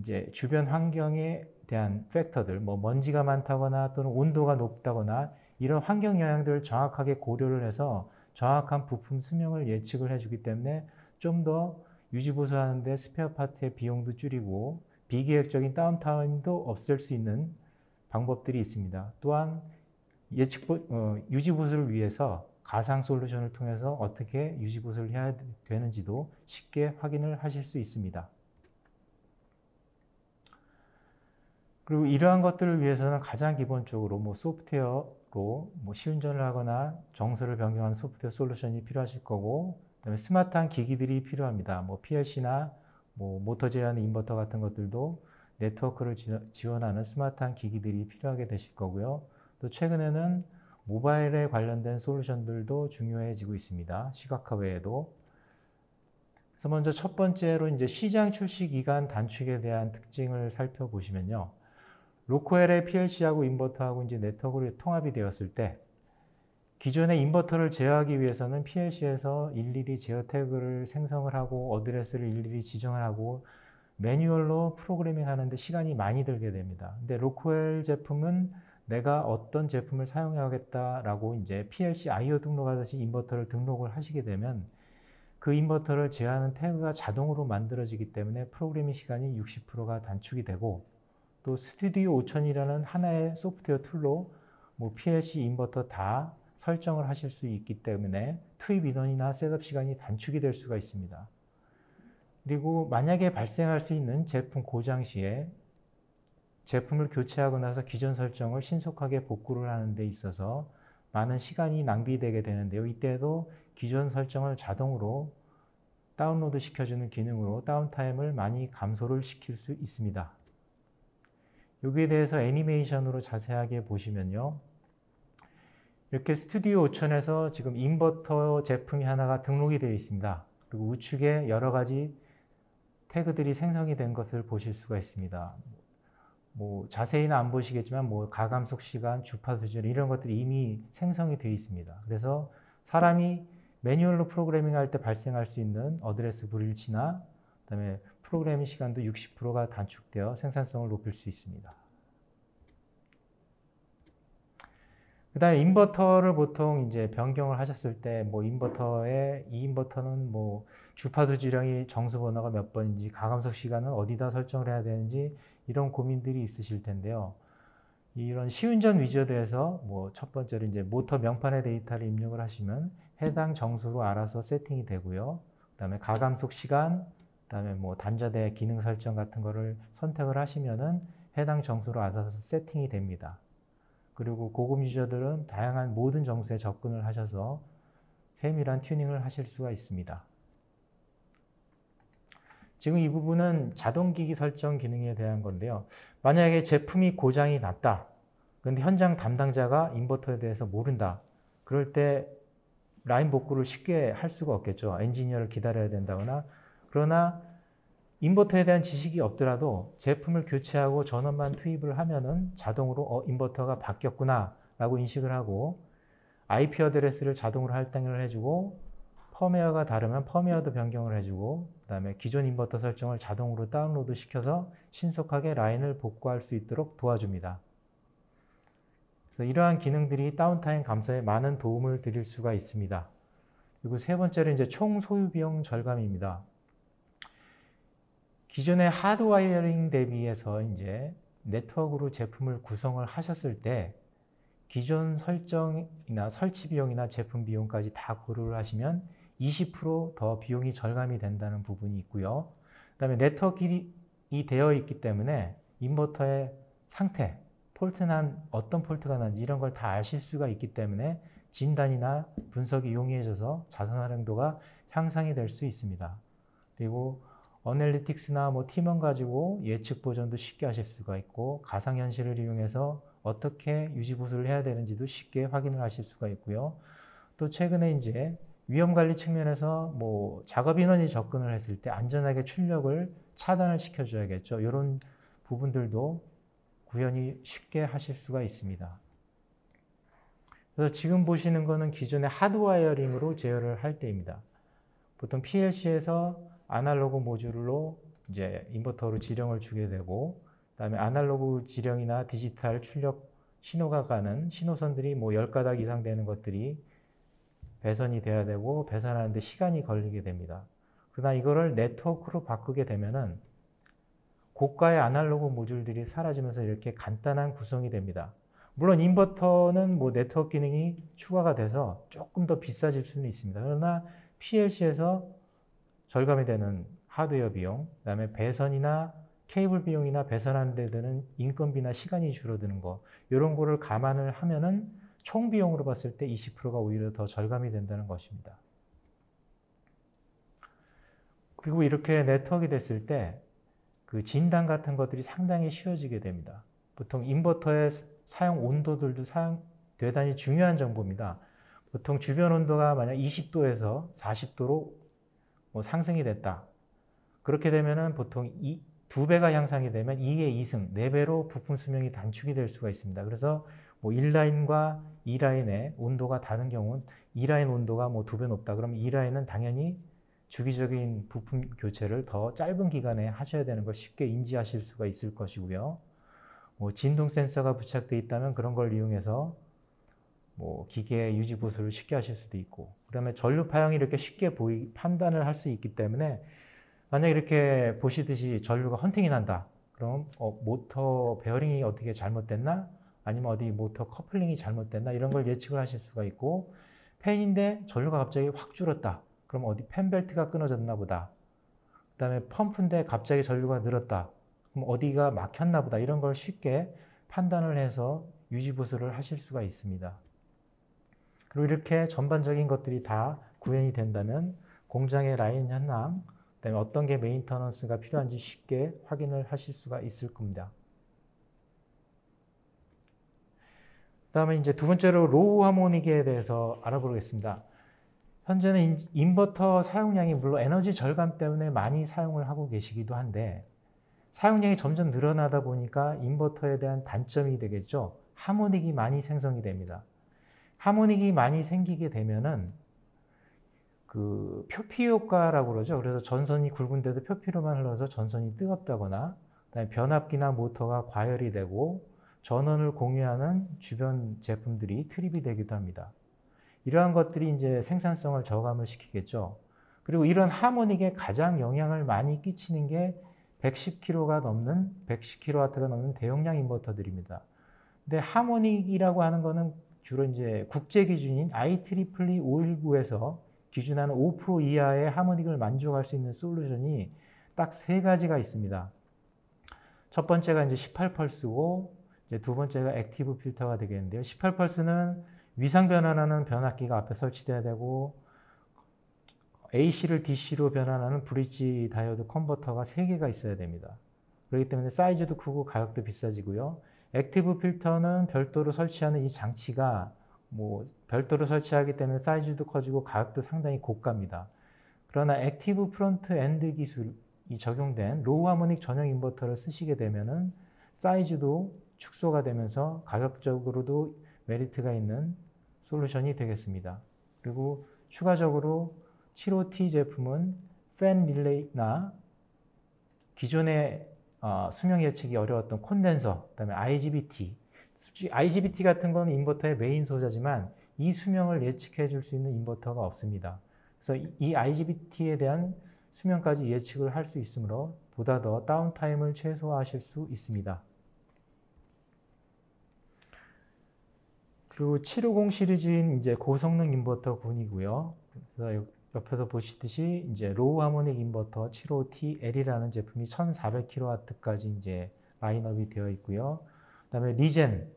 이제 주변 환경에 대한 팩터들, 뭐 먼지가 많다거나 또는 온도가 높다거나 이런 환경 영향들을 정확하게 고려를 해서 정확한 부품 수명을 예측을 해주기 때문에 좀 더 유지보수하는데 스페어 파트의 비용도 줄이고 비계획적인 다운타임도 없앨 수 있는 방법들이 있습니다. 또한 예측 어, 유지 보수를 위해서 가상 솔루션을 통해서 어떻게 유지 보수를 해야 되는지도 쉽게 확인을 하실 수 있습니다. 그리고 이러한 것들을 위해서는 가장 기본적으로 뭐 소프트웨어로 뭐 시운전을 하거나 정서를 변경하는 소프트웨어 솔루션이 필요하실 거고 그다음에 스마트한 기기들이 필요합니다. 뭐 PLC나 뭐 모터 제한 인버터 같은 것들도 네트워크를 지원하는 스마트한 기기들이 필요하게 되실 거고요. 또 최근에는 모바일에 관련된 솔루션들도 중요해지고 있습니다. 시각화 외에도. 그래서 먼저 첫 번째로 이제 시장 출시 기간 단축에 대한 특징을 살펴보시면요. 로코엘의 PLC하고 인버터하고 이제 네트워크를 통합이 되었을 때 기존의 인버터를 제어하기 위해서는 PLC에서 일일이 제어 태그를 생성을 하고 어드레스를 일일이 지정을 하고 매뉴얼로 프로그래밍 하는데 시간이 많이 들게 됩니다. 근데 로코엘 제품은 내가 어떤 제품을 사용해야겠다라고 이제 PLC IO 등록하듯이 인버터를 등록을 하시게 되면 그 인버터를 제어하는 태그가 자동으로 만들어지기 때문에 프로그래밍 시간이 60%가 단축이 되고 또 스튜디오 5000이라는 하나의 소프트웨어 툴로 뭐 PLC 인버터 다 설정을 하실 수 있기 때문에 투입 인원이나 셋업 시간이 단축이 될 수가 있습니다. 그리고 만약에 발생할 수 있는 제품 고장 시에 제품을 교체하고 나서 기존 설정을 신속하게 복구를 하는 데 있어서 많은 시간이 낭비되게 되는데요. 이때도 기존 설정을 자동으로 다운로드 시켜주는 기능으로 다운타임을 많이 감소를 시킬 수 있습니다. 여기에 대해서 애니메이션으로 자세하게 보시면요. 이렇게 스튜디오 5 0에서 지금 인버터 제품이 하나가 등록이 되어 있습니다. 그리고 우측에 여러 가지 태그들이 생성이 된 것을 보실 수가 있습니다. 뭐 자세히는 안 보시겠지만 뭐 가감속 시간, 주파수 준 이런 것들이 이미 생성이 되어 있습니다. 그래서 사람이 매뉴얼로 프로그래밍 할 때 발생할 수 있는 어드레스 불일치나 그다음에 프로그래밍 시간도 60%가 단축되어 생산성을 높일 수 있습니다. 그 다음에 인버터를 보통 이제 변경을 하셨을 때, 뭐, 인버터에, 이 인버터는 뭐, 주파수 지령이 정수 번호가 몇 번인지, 가감속 시간은 어디다 설정을 해야 되는지, 이런 고민들이 있으실 텐데요. 이런 시운전 위저드에서 뭐, 첫 번째로 이제 모터 명판의 데이터를 입력을 하시면 해당 정수로 알아서 세팅이 되고요. 그 다음에 가감속 시간, 그 다음에 뭐, 단자대 기능 설정 같은 거를 선택을 하시면은 해당 정수로 알아서 세팅이 됩니다. 그리고 고급 유저들은 다양한 모든 정수에 접근을 하셔서 세밀한 튜닝을 하실 수가 있습니다. 지금 이 부분은 자동기기 설정 기능에 대한 건데요. 만약에 제품이 고장이 났다. 그런데 현장 담당자가 인버터에 대해서 모른다. 그럴 때 라인 복구를 쉽게 할 수가 없겠죠. 엔지니어를 기다려야 된다거나. 그러나 인버터에 대한 지식이 없더라도 제품을 교체하고 전원만 투입을 하면은 자동으로 어, 인버터가 바뀌었구나 라고 인식을 하고 IP 어드레스를 자동으로 할당을 해주고 펌웨어가 다르면 펌웨어도 변경을 해주고 그 다음에 기존 인버터 설정을 자동으로 다운로드 시켜서 신속하게 라인을 복구할 수 있도록 도와줍니다. 그래서 이러한 기능들이 다운타임 감소에 많은 도움을 드릴 수가 있습니다. 그리고 세 번째로 이제 총 소유 비용 절감입니다. 기존의 하드와이어링 대비해서 이제 네트워크로 제품을 구성을 하셨을 때 기존 설정이나 설치 비용이나 제품 비용까지 다 고려를 하시면 20%더 비용이 절감이 된다는 부분이 있고요. 그다음에 네트워크이 되어 있기 때문에 인버터의 상태, 폴트난 어떤 폴트가 난지 이런 걸 다 아실 수가 있기 때문에 진단이나 분석이 용이해져서 자산 활용도가 향상이 될 수 있습니다. 그리고 어널리틱스나 뭐 팀원 가지고 예측 보전도 쉽게 하실 수가 있고 가상현실을 이용해서 어떻게 유지보수를 해야 되는지도 쉽게 확인을 하실 수가 있고요. 또 최근에 이제 위험관리 측면에서 뭐 작업인원이 접근을 했을 때 안전하게 출력을 차단을 시켜줘야겠죠. 이런 부분들도 구현이 쉽게 하실 수가 있습니다. 그래서 지금 보시는 거는 기존의 하드와이어링으로 제어를 할 때입니다. 보통 PLC에서 아날로그 모듈로 이제 인버터로 지령을 주게 되고 그다음에 아날로그 지령이나 디지털 출력 신호가 가는 신호선들이 뭐 10가닥 이상 되는 것들이 배선이 돼야 되고 배선하는데 시간이 걸리게 됩니다. 그러나 이거를 네트워크로 바꾸게 되면은 고가의 아날로그 모듈들이 사라지면서 이렇게 간단한 구성이 됩니다. 물론 인버터는 뭐 네트워크 기능이 추가가 돼서 조금 더 비싸질 수는 있습니다. 그러나 PLC에서 절감이 되는 하드웨어 비용, 그다음에 배선이나 케이블 비용이나 배선하는 데 드는 인건비나 시간이 줄어드는 거 이런 거를 감안을 하면은 총 비용으로 봤을 때 20%가 오히려 더 절감이 된다는 것입니다. 그리고 이렇게 네트워크 됐을 때 그 진단 같은 것들이 상당히 쉬워지게 됩니다. 보통 인버터의 사용 온도들도 사용 대단히 중요한 정보입니다. 보통 주변 온도가 만약 20도에서 40도로 뭐 상승이 됐다. 그렇게 되면은 보통 이, 두 배가 향상이 되면 2의 2승, 4배로 부품 수명이 단축이 될 수가 있습니다. 그래서 뭐 1라인과 2라인의 온도가 다른 경우는 2라인 온도가 뭐 두 배 높다. 그러면 2라인은 당연히 주기적인 부품 교체를 더 짧은 기간에 하셔야 되는 걸 쉽게 인지하실 수가 있을 것이고요. 뭐 진동 센서가 부착되어 있다면 그런 걸 이용해서 뭐 기계의 유지 보수를 쉽게 하실 수도 있고 그다음에 전류 파형이 이렇게 쉽게 보이, 판단을 할 수 있기 때문에 만약 이렇게 보시듯이 전류가 헌팅이 난다. 그럼 어, 모터 베어링이 어떻게 잘못됐나? 아니면 어디 모터 커플링이 잘못됐나? 이런 걸 예측을 하실 수가 있고 팬인데 전류가 갑자기 확 줄었다. 그럼 어디 팬벨트가 끊어졌나 보다. 그다음에 펌프인데 갑자기 전류가 늘었다. 그럼 어디가 막혔나 보다. 이런 걸 쉽게 판단을 해서 유지 보수를 하실 수가 있습니다. 그리고 이렇게 전반적인 것들이 다 구현이 된다면 공장의 라인 현황, 그다음에 어떤 게 메인터넌스가 필요한지 쉽게 확인을 하실 수가 있을 겁니다. 그다음에 이제 두 번째로 로우 하모닉에 대해서 알아보겠습니다. 현재는 인버터 사용량이 물론 에너지 절감 때문에 많이 사용을 하고 계시기도 한데 사용량이 점점 늘어나다 보니까 인버터에 대한 단점이 되겠죠. 하모닉이 많이 생성이 됩니다. 하모닉이 많이 생기게 되면은 그 표피 효과라고 그러죠. 그래서 전선이 굵은데도 표피로만 흘러서 전선이 뜨겁다거나 그다음에 변압기나 모터가 과열이 되고 전원을 공유하는 주변 제품들이 트립이 되기도 합니다. 이러한 것들이 이제 생산성을 저감을 시키겠죠. 그리고 이런 하모닉에 가장 영향을 많이 끼치는 게 110kW가 넘는 110kW가 넘는 대용량 인버터들입니다. 근데 하모닉이라고 하는 거는 주로 이제 국제 기준인 IEEE 519에서 기준하는 5% 이하의 하모닉을 만족할 수 있는 솔루션이 딱 세 가지가 있습니다. 첫 번째가 이제 18펄스고 이제 두 번째가 액티브 필터가 되겠는데요. 18펄스는 위상 변환하는 변압기가 앞에 설치되어야 되고 AC를 DC로 변환하는 브릿지 다이오드 컨버터가 3개가 있어야 됩니다. 그렇기 때문에 사이즈도 크고 가격도 비싸지고요. 액티브 필터는 별도로 설치하는 이 장치가 뭐 별도로 설치하기 때문에 사이즈도 커지고 가격도 상당히 고가입니다. 그러나 액티브 프론트 엔드 기술이 적용된 로우 하모닉 전용 인버터를 쓰시게 되면은 사이즈도 축소가 되면서 가격적으로도 메리트가 있는 솔루션이 되겠습니다. 그리고 추가적으로 7 5 t 제품은 팬 릴레이나 기존의 어, 수명 예측이 어려웠던 콘덴서, 그다음에 IGBT. IGBT 같은 건 인버터의 메인 소자지만 이 수명을 예측해 줄 수 있는 인버터가 없습니다. 그래서 이 IGBT에 대한 수명까지 예측을 할 수 있으므로 보다 더 다운타임을 최소화하실 수 있습니다. 그리고 750 시리즈인 이제 고성능 인버터군이고요. 그래서 옆에서 보시듯이 이제 로우 하모닉 인버터 75TL이라는 제품이 1400kW까지 이제 라인업이 되어 있고요. 그다음에 리젠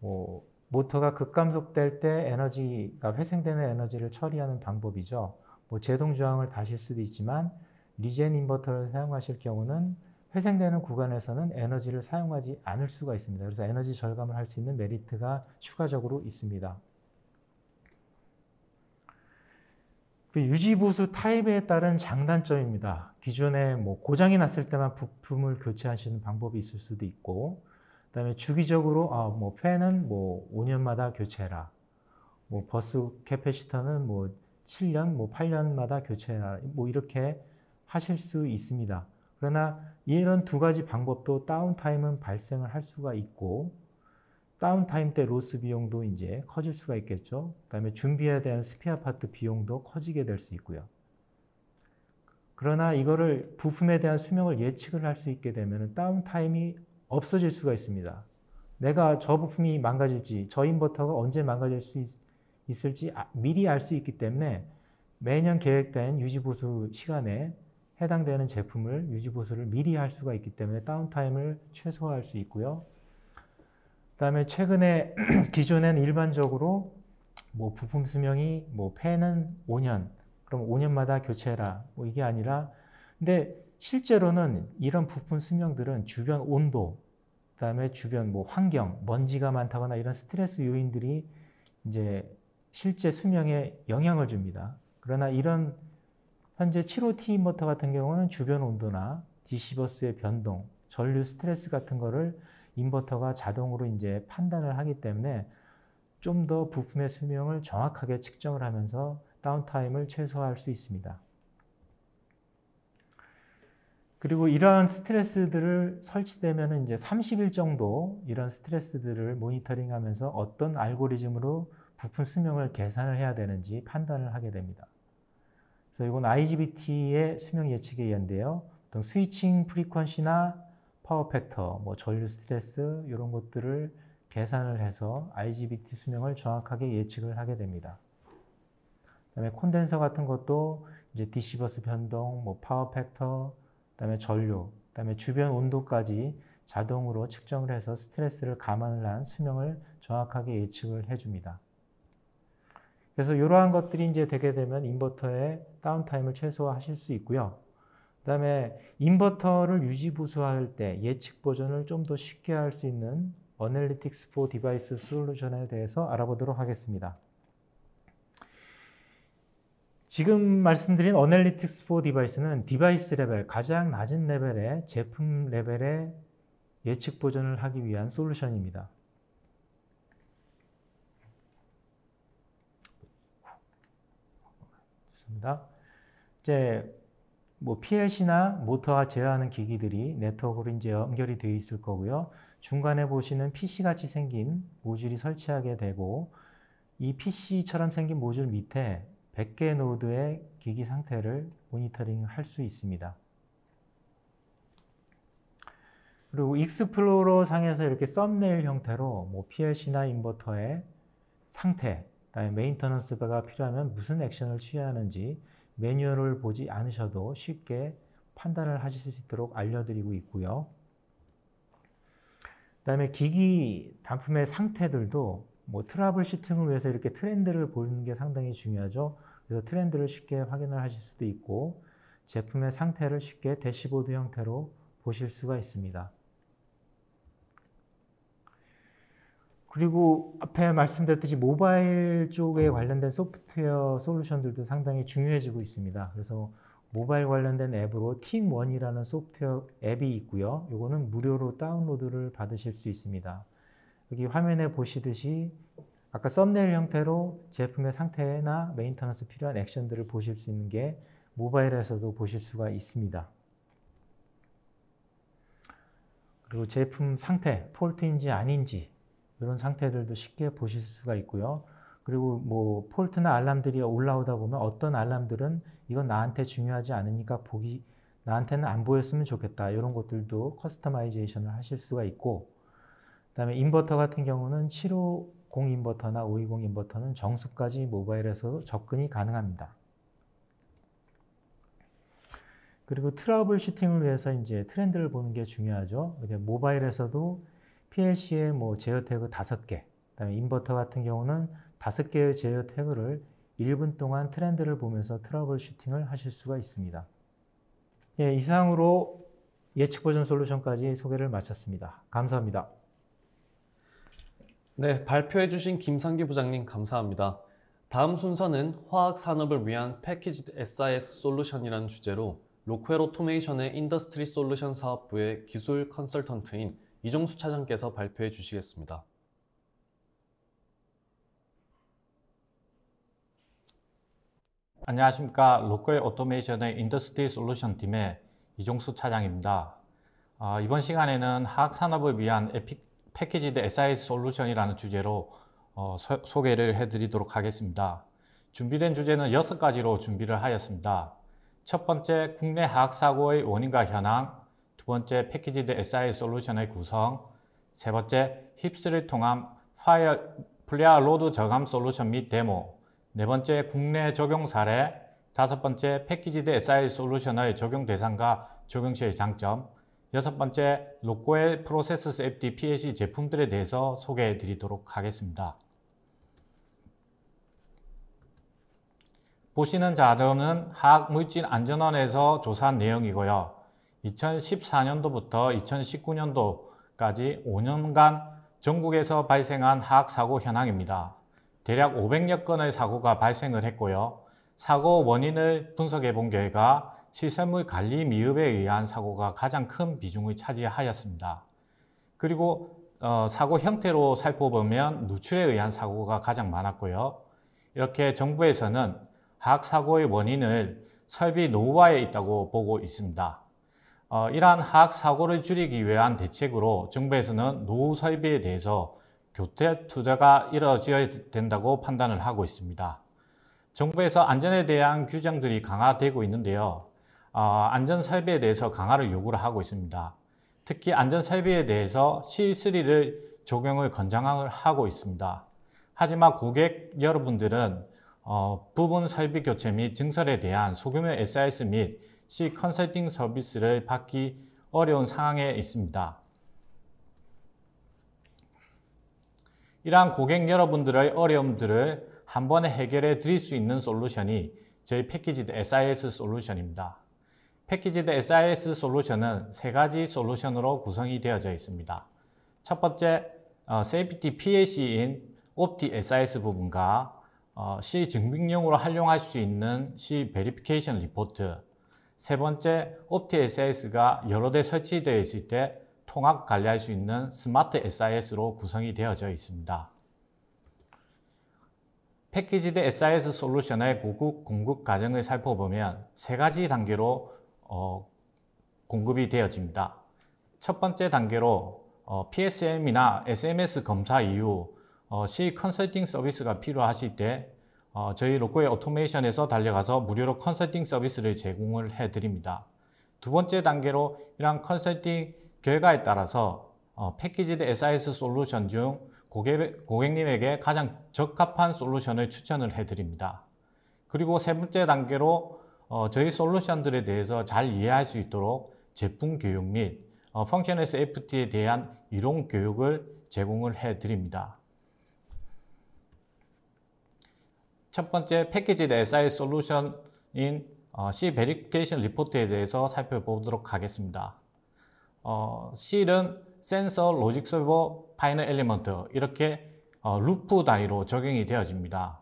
뭐 모터가 극감속될 때 에너지가 회생되는 에너지를 처리하는 방법이죠. 뭐 제동 조항을 다실 수도 있지만 리젠 인버터를 사용하실 경우는 회생되는 구간에서는 에너지를 사용하지 않을 수가 있습니다. 그래서 에너지 절감을 할 수 있는 메리트가 추가적으로 있습니다. 그 유지보수 타입에 따른 장단점입니다. 기존에 뭐 고장이 났을 때만 부품을 교체하시는 방법이 있을 수도 있고, 그 다음에 주기적으로, 아, 뭐, 팬은 뭐 5년마다 교체해라. 뭐, 버스 캐패시터는 뭐 7년, 뭐 8년마다 교체해라. 뭐, 이렇게 하실 수 있습니다. 그러나 이런 두 가지 방법도 다운타임은 발생을 할 수가 있고, 다운타임 때 로스 비용도 이제 커질 수가 있겠죠. 그다음에 준비에 대한 스페어 파트 비용도 커지게 될 수 있고요. 그러나 이거를 부품에 대한 수명을 예측을 할 수 있게 되면 다운타임이 없어질 수가 있습니다. 내가 저 부품이 망가질지, 저 인버터가 언제 망가질 수 있, 을지 아, 미리 알 수 있기 때문에 매년 계획된 유지보수 시간에 해당되는 제품을 유지보수를 미리 할 수가 있기 때문에 다운타임을 최소화할 수 있고요. 그다음에 최근에 기존엔 일반적으로 뭐 부품 수명이 뭐 폐는 5년, 그럼 5년마다 교체해라. 뭐 이게 아니라 근데 실제로는 이런 부품 수명들은 주변 온도, 그다음에 주변 뭐 환경, 먼지가 많다거나 이런 스트레스 요인들이 이제 실제 수명에 영향을 줍니다. 그러나 이런 현재 7호T 인버터 같은 경우는 주변 온도나 디시버스의 변동, 전류 스트레스 같은 거를 인버터가 자동으로 이제 판단을 하기 때문에 좀 더 부품의 수명을 정확하게 측정을 하면서 다운타임을 최소화할 수 있습니다. 그리고 이러한 스트레스들을 설치되면 이제 30일 정도 이런 스트레스들을 모니터링 하면서 어떤 알고리즘으로 부품 수명을 계산을 해야 되는지 판단을 하게 됩니다. 그래서 이건 IGBT의 수명 예측에 의한데요. 보통 스위칭 프리퀀시나 파워 팩터뭐 전류 스트레스 이런 것들을 계산을 해서 IGBT 수명을 정확하게 예측을 하게 됩니다. 그다음에 콘덴서 같은 것도 이제 디시버스 변동, 뭐 파워 팩터, 그다음에 전류, 그다음에 주변 온도까지 자동으로 측정을 해서 스트레스를 감안을 한 수명을 정확하게 예측을 해줍니다. 그래서 이러한 것들이 이제 되게 되면 인버터의 다운타임을 최소화하실 수 있고요. 그다음에 인버터를 유지 보수할 때 예측 보전을 좀 더 쉽게 할 수 있는 어널리틱스 포 디바이스 솔루션에 대해서 알아보도록 하겠습니다. 지금 말씀드린 어널리틱스 포 디바이스는 디바이스 레벨, 가장 낮은 레벨의 제품 레벨의 예측 보전을 하기 위한 솔루션입니다. 좋습니다. 이제 뭐 PLC나 모터와 제어하는 기기들이 네트워크로 이제 연결이 되어 있을 거고요. 중간에 보시는 PC같이 생긴 모듈이 설치하게 되고 이 PC처럼 생긴 모듈 밑에 100개 노드의 기기 상태를 모니터링 할 수 있습니다. 그리고 익스플로러 상에서 이렇게 썸네일 형태로 뭐 PLC나 인버터의 상태, 그다음에 메인터넌스가 필요하면 무슨 액션을 취해야 하는지 매뉴얼을 보지 않으셔도 쉽게 판단을 하실 수 있도록 알려드리고 있고요. 그 다음에 기기 단품의 상태들도 뭐 트러블 시팅을 위해서 이렇게 트렌드를 보는 게 상당히 중요하죠. 그래서 트렌드를 쉽게 확인을 하실 수도 있고 제품의 상태를 쉽게 대시보드 형태로 보실 수가 있습니다. 그리고 앞에 말씀드렸듯이 모바일 쪽에 관련된 소프트웨어 솔루션들도 상당히 중요해지고 있습니다. 그래서 모바일 관련된 앱으로 팀원이라는 소프트웨어 앱이 있고요. 이거는 무료로 다운로드를 받으실 수 있습니다. 여기 화면에 보시듯이 아까 썸네일 형태로 제품의 상태나 메인터넌스 필요한 액션들을 보실 수 있는 게 모바일에서도 보실 수가 있습니다. 그리고 제품 상태, 폴트인지 아닌지 이런 상태들도 쉽게 보실 수가 있고요. 그리고 뭐 폴트나 알람들이 올라오다 보면 어떤 알람들은 이건 나한테 중요하지 않으니까 보기 나한테는 안 보였으면 좋겠다 이런 것들도 커스터마이제이션을 하실 수가 있고 그다음에 인버터 같은 경우는 750 인버터나 520 인버터는 정수까지 모바일에서 접근이 가능합니다. 그리고 트러블 슈팅을 위해서 이제 트렌드를 보는 게 중요하죠. 모바일에서도 PLC의 뭐 제어 태그 5 개, 그다음에 인버터 같은 경우는 5 개의 제어 태그를 1분 동안 트렌드를 보면서 트러블 슈팅을 하실 수가 있습니다. 예, 이상으로 예측 버전 솔루션까지 소개를 마쳤습니다. 감사합니다. 네, 발표해 주신 김상기 부장님 감사합니다. 다음 순서는 화학 산업을 위한 패키지 SIS 솔루션이라는 주제로 로크웰 토메이션의 인더스트리 솔루션 사업부의 기술 컨설턴트인 이종수 차장께서 발표해 주시겠습니다. 안녕하십니까. 로컬 오토메이션의 인더스트리 솔루션 팀의 이종수 차장입니다. 어, 이번 시간에는 화학산업을 위한 에픽 패키지드 SIS 솔루션이라는 주제로 어, 소, 소개를 해드리도록 하겠습니다. 준비된 주제는 6가지로 준비를 하였습니다. 첫 번째, 국내 화학사고의 원인과 현황, 두 번째 패키지드 SI 솔루션의 구성, 세 번째 힙스를 통한 파이어 플레어 로드 저감 솔루션 및 데모, 네 번째 국내 적용 사례, 다섯 번째 패키지드 SI 솔루션의 적용 대상과 적용 시의 장점, 여섯 번째 로꼬의 프로세스 FD PAC 제품들에 대해서 소개해 드리도록 하겠습니다. 보시는 자료는 화학물질 안전원에서 조사한 내용이고요. 2014년도부터 2019년도까지 5년간 전국에서 발생한 하악사고 현황입니다. 대략 500여 건의 사고가 발생을 했고요. 사고 원인을 분석해 본 결과 시설물 관리 미흡에 의한 사고가 가장 큰 비중을 차지하였습니다. 그리고 어, 사고 형태로 살펴보면 누출에 의한 사고가 가장 많았고요. 이렇게 정부에서는 하악사고의 원인을 설비 노후화에 있다고 보고 있습니다. 어, 이러한 화학 사고를 줄이기 위한 대책으로 정부에서는 노후 설비에 대해서 교태 투자가 이루어져야 된다고 판단을 하고 있습니다. 정부에서 안전에 대한 규정들이 강화되고 있는데요. 어, 안전 설비에 대해서 강화를 요구를 하고 있습니다. 특히 안전 설비에 대해서 C3를 적용을 권장을 하고 있습니다. 하지만 고객 여러분들은 어, 부분 설비 교체 및 증설에 대한 소규모 SIS 및시 컨설팅 서비스를 받기 어려운 상황에 있습니다. 이러한 고객 여러분들의 어려움들을 한 번에 해결해 드릴 수 있는 솔루션이 저희 패키지드 SIS 솔루션입니다. 패키지드 SIS 솔루션은 세 가지 솔루션으로 구성이 되어져 있습니다. 첫 번째, 어, Safety PAC인 OPT SIS 부분과 어, C 증빙용으로 활용할 수 있는 C 베리피케이 리포트, 세 번째, 옵티 SIS가 여러 대 설치되어 있을 때 통합 관리할 수 있는 스마트 SIS로 구성이 되어져 있습니다. 패키지드 SIS 솔루션의 고급 공급 과정을 살펴보면 세 가지 단계로 어, 공급이 되어집니다. 첫 번째 단계로 어, PSM이나 SMS 검사 이후 어, C 컨설팅 서비스가 필요하실 때 어, 저희 로꼬의 오토메이션에서 달려가서 무료로 컨설팅 서비스를 제공을 해드립니다. 두 번째 단계로 이러 컨설팅 결과에 따라서 어, 패키지드 SIS 솔루션 중 고객, 고객님에게 가장 적합한 솔루션을 추천을 해드립니다. 그리고 세 번째 단계로 어, 저희 솔루션들에 대해서 잘 이해할 수 있도록 제품 교육 및 어, 펑션 SFT에 대한 이론 교육을 제공을 해드립니다. 첫 번째 패키지 내 SI 솔루션인 어, C 베리케이션 리포트에 대해서 살펴보도록 하겠습니다. 어, C는 센서, 로직 서버, 파이널 엘리먼트 이렇게 어, 루프 단위로 적용이 되어집니다.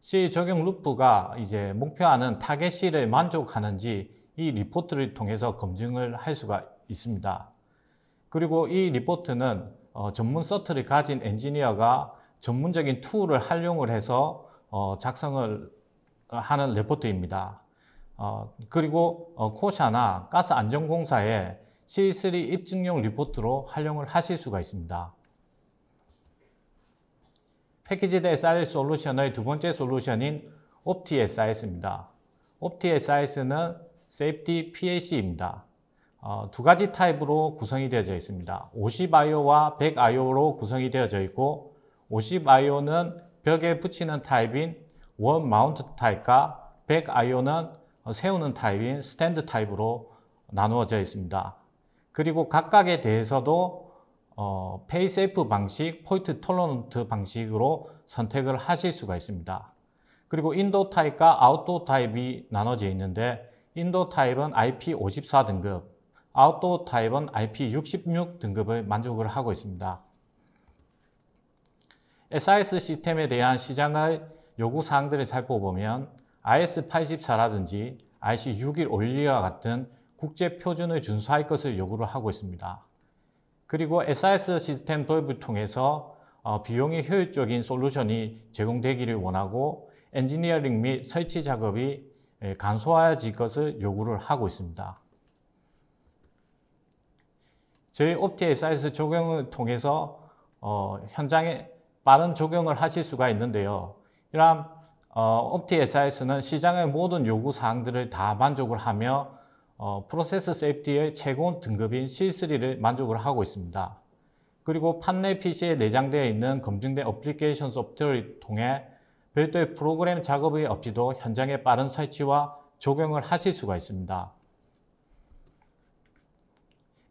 C 적용 루프가 이제 목표하는 타겟 C를 만족하는지 이 리포트를 통해서 검증을 할 수가 있습니다. 그리고 이 리포트는 어, 전문 서트를 가진 엔지니어가 전문적인 툴을 활용을 해서 어, 작성을 하는 레포트입니다. 어, 그리고 어, 코샤나 가스안전공사의 C3 입증용 리포트로 활용을 하실 수가 있습니다. 패키지드 SRL 솔루션의 두 번째 솔루션인 옵티 SIS입니다. 옵티 SIS는 Safety PAC입니다. 어, 두 가지 타입으로 구성이 되어져 있습니다. 50IO와 100IO로 구성이 되어져 있고 50IO는 벽에 붙이는 타입인 원 마운트 타입과 백 아이오는 세우는 타입인 스탠드 타입으로 나누어져 있습니다. 그리고 각각에 대해서도 어, 페이세이프 방식, 포인트 톨러넌트 방식으로 선택을 하실 수가 있습니다. 그리고 인도 타입과 아웃도어 타입이 나눠져 있는데 인도 타입은 IP54 등급, 아웃도어 타입은 IP66 등급을 만족을 하고 있습니다. SIS 시스템에 대한 시장의 요구사항들을 살펴보면 IS84라든지 IC61 올리와 같은 국제 표준을 준수할 것을 요구를 하고 있습니다. 그리고 SIS 시스템 도입을 통해서 어, 비용이 효율적인 솔루션이 제공되기를 원하고 엔지니어링 및 설치 작업이 예, 간소화해질 것을 요구를 하고 있습니다. 저희 옵티 SIS 적용을 통해서 어, 현장에 빠른 적용을 하실 수가 있는데요. 이러한 어, 옵티SIS는 시장의 모든 요구사항들을 다 만족을 하며 어, 프로세스 세이프티의 최고 등급인 C3를 만족을 하고 있습니다. 그리고 판넬 PC에 내장되어 있는 검증된 어플리케이션 소프트웨어를 통해 별도의 프로그램 작업의 없이도 현장의 빠른 설치와 적용을 하실 수가 있습니다.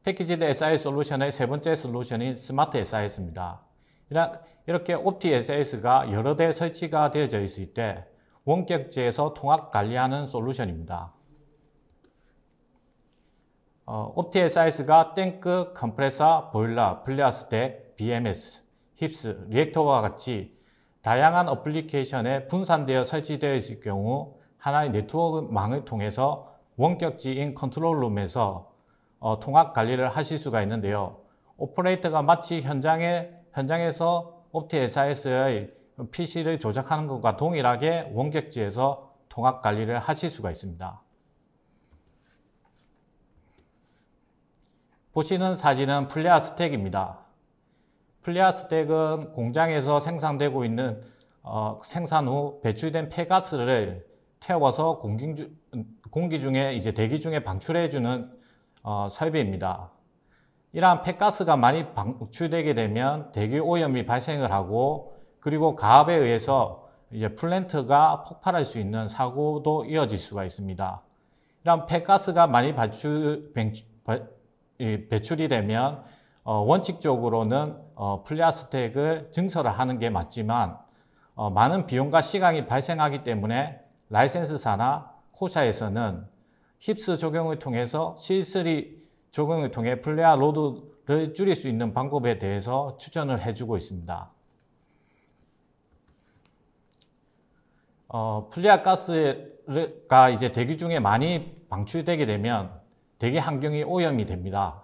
패키지드 SI 솔루션의 세 번째 솔루션인 스마트 SIS입니다. 이렇게 o t s s 가 여러 대 설치가 되어져 있을 때 원격지에서 통합 관리하는 솔루션입니다. 어, o t s s 가 탱크, 컴프레서, 보일러, 플레어 스택, BMS, 힙스, 리액터와 같이 다양한 어플리케이션에 분산되어 설치되어 있을 경우 하나의 네트워크망을 통해서 원격지인 컨트롤룸에서 어, 통합 관리를 하실 수가 있는데요. 오퍼레이터가 마치 현장에 현장에서 옵티 회사 s 의 PC를 조작하는 것과 동일하게 원격지에서 통합 관리를 하실 수가 있습니다. 보시는 사진은 플레아 스택입니다. 플레아 스택은 공장에서 생산되고 있는 어, 생산 후 배출된 폐가스를 태워서 공기, 공기 중에 이제 대기 중에 방출해주는 어, 설비입니다. 이러한 폐가스가 많이 방출되게 되면 대기 오염이 발생을 하고 그리고 가압에 의해서 이제 플랜트가 폭발할 수 있는 사고도 이어질 수가 있습니다. 이런 폐가스가 많이 배출, 배출이 되면 어, 원칙적으로는 어, 플라스틱을 증설을 하는 게 맞지만 어, 많은 비용과 시간이 발생하기 때문에 라이센스사나 코샤에서는 힙스 적용을 통해서 실수리 적용을 통해 플레아 로드를 줄일 수 있는 방법에 대해서 추천을 해주고 있습니다. 어, 플레아 가스가 이제 대기 중에 많이 방출되게 되면 대기 환경이 오염이 됩니다.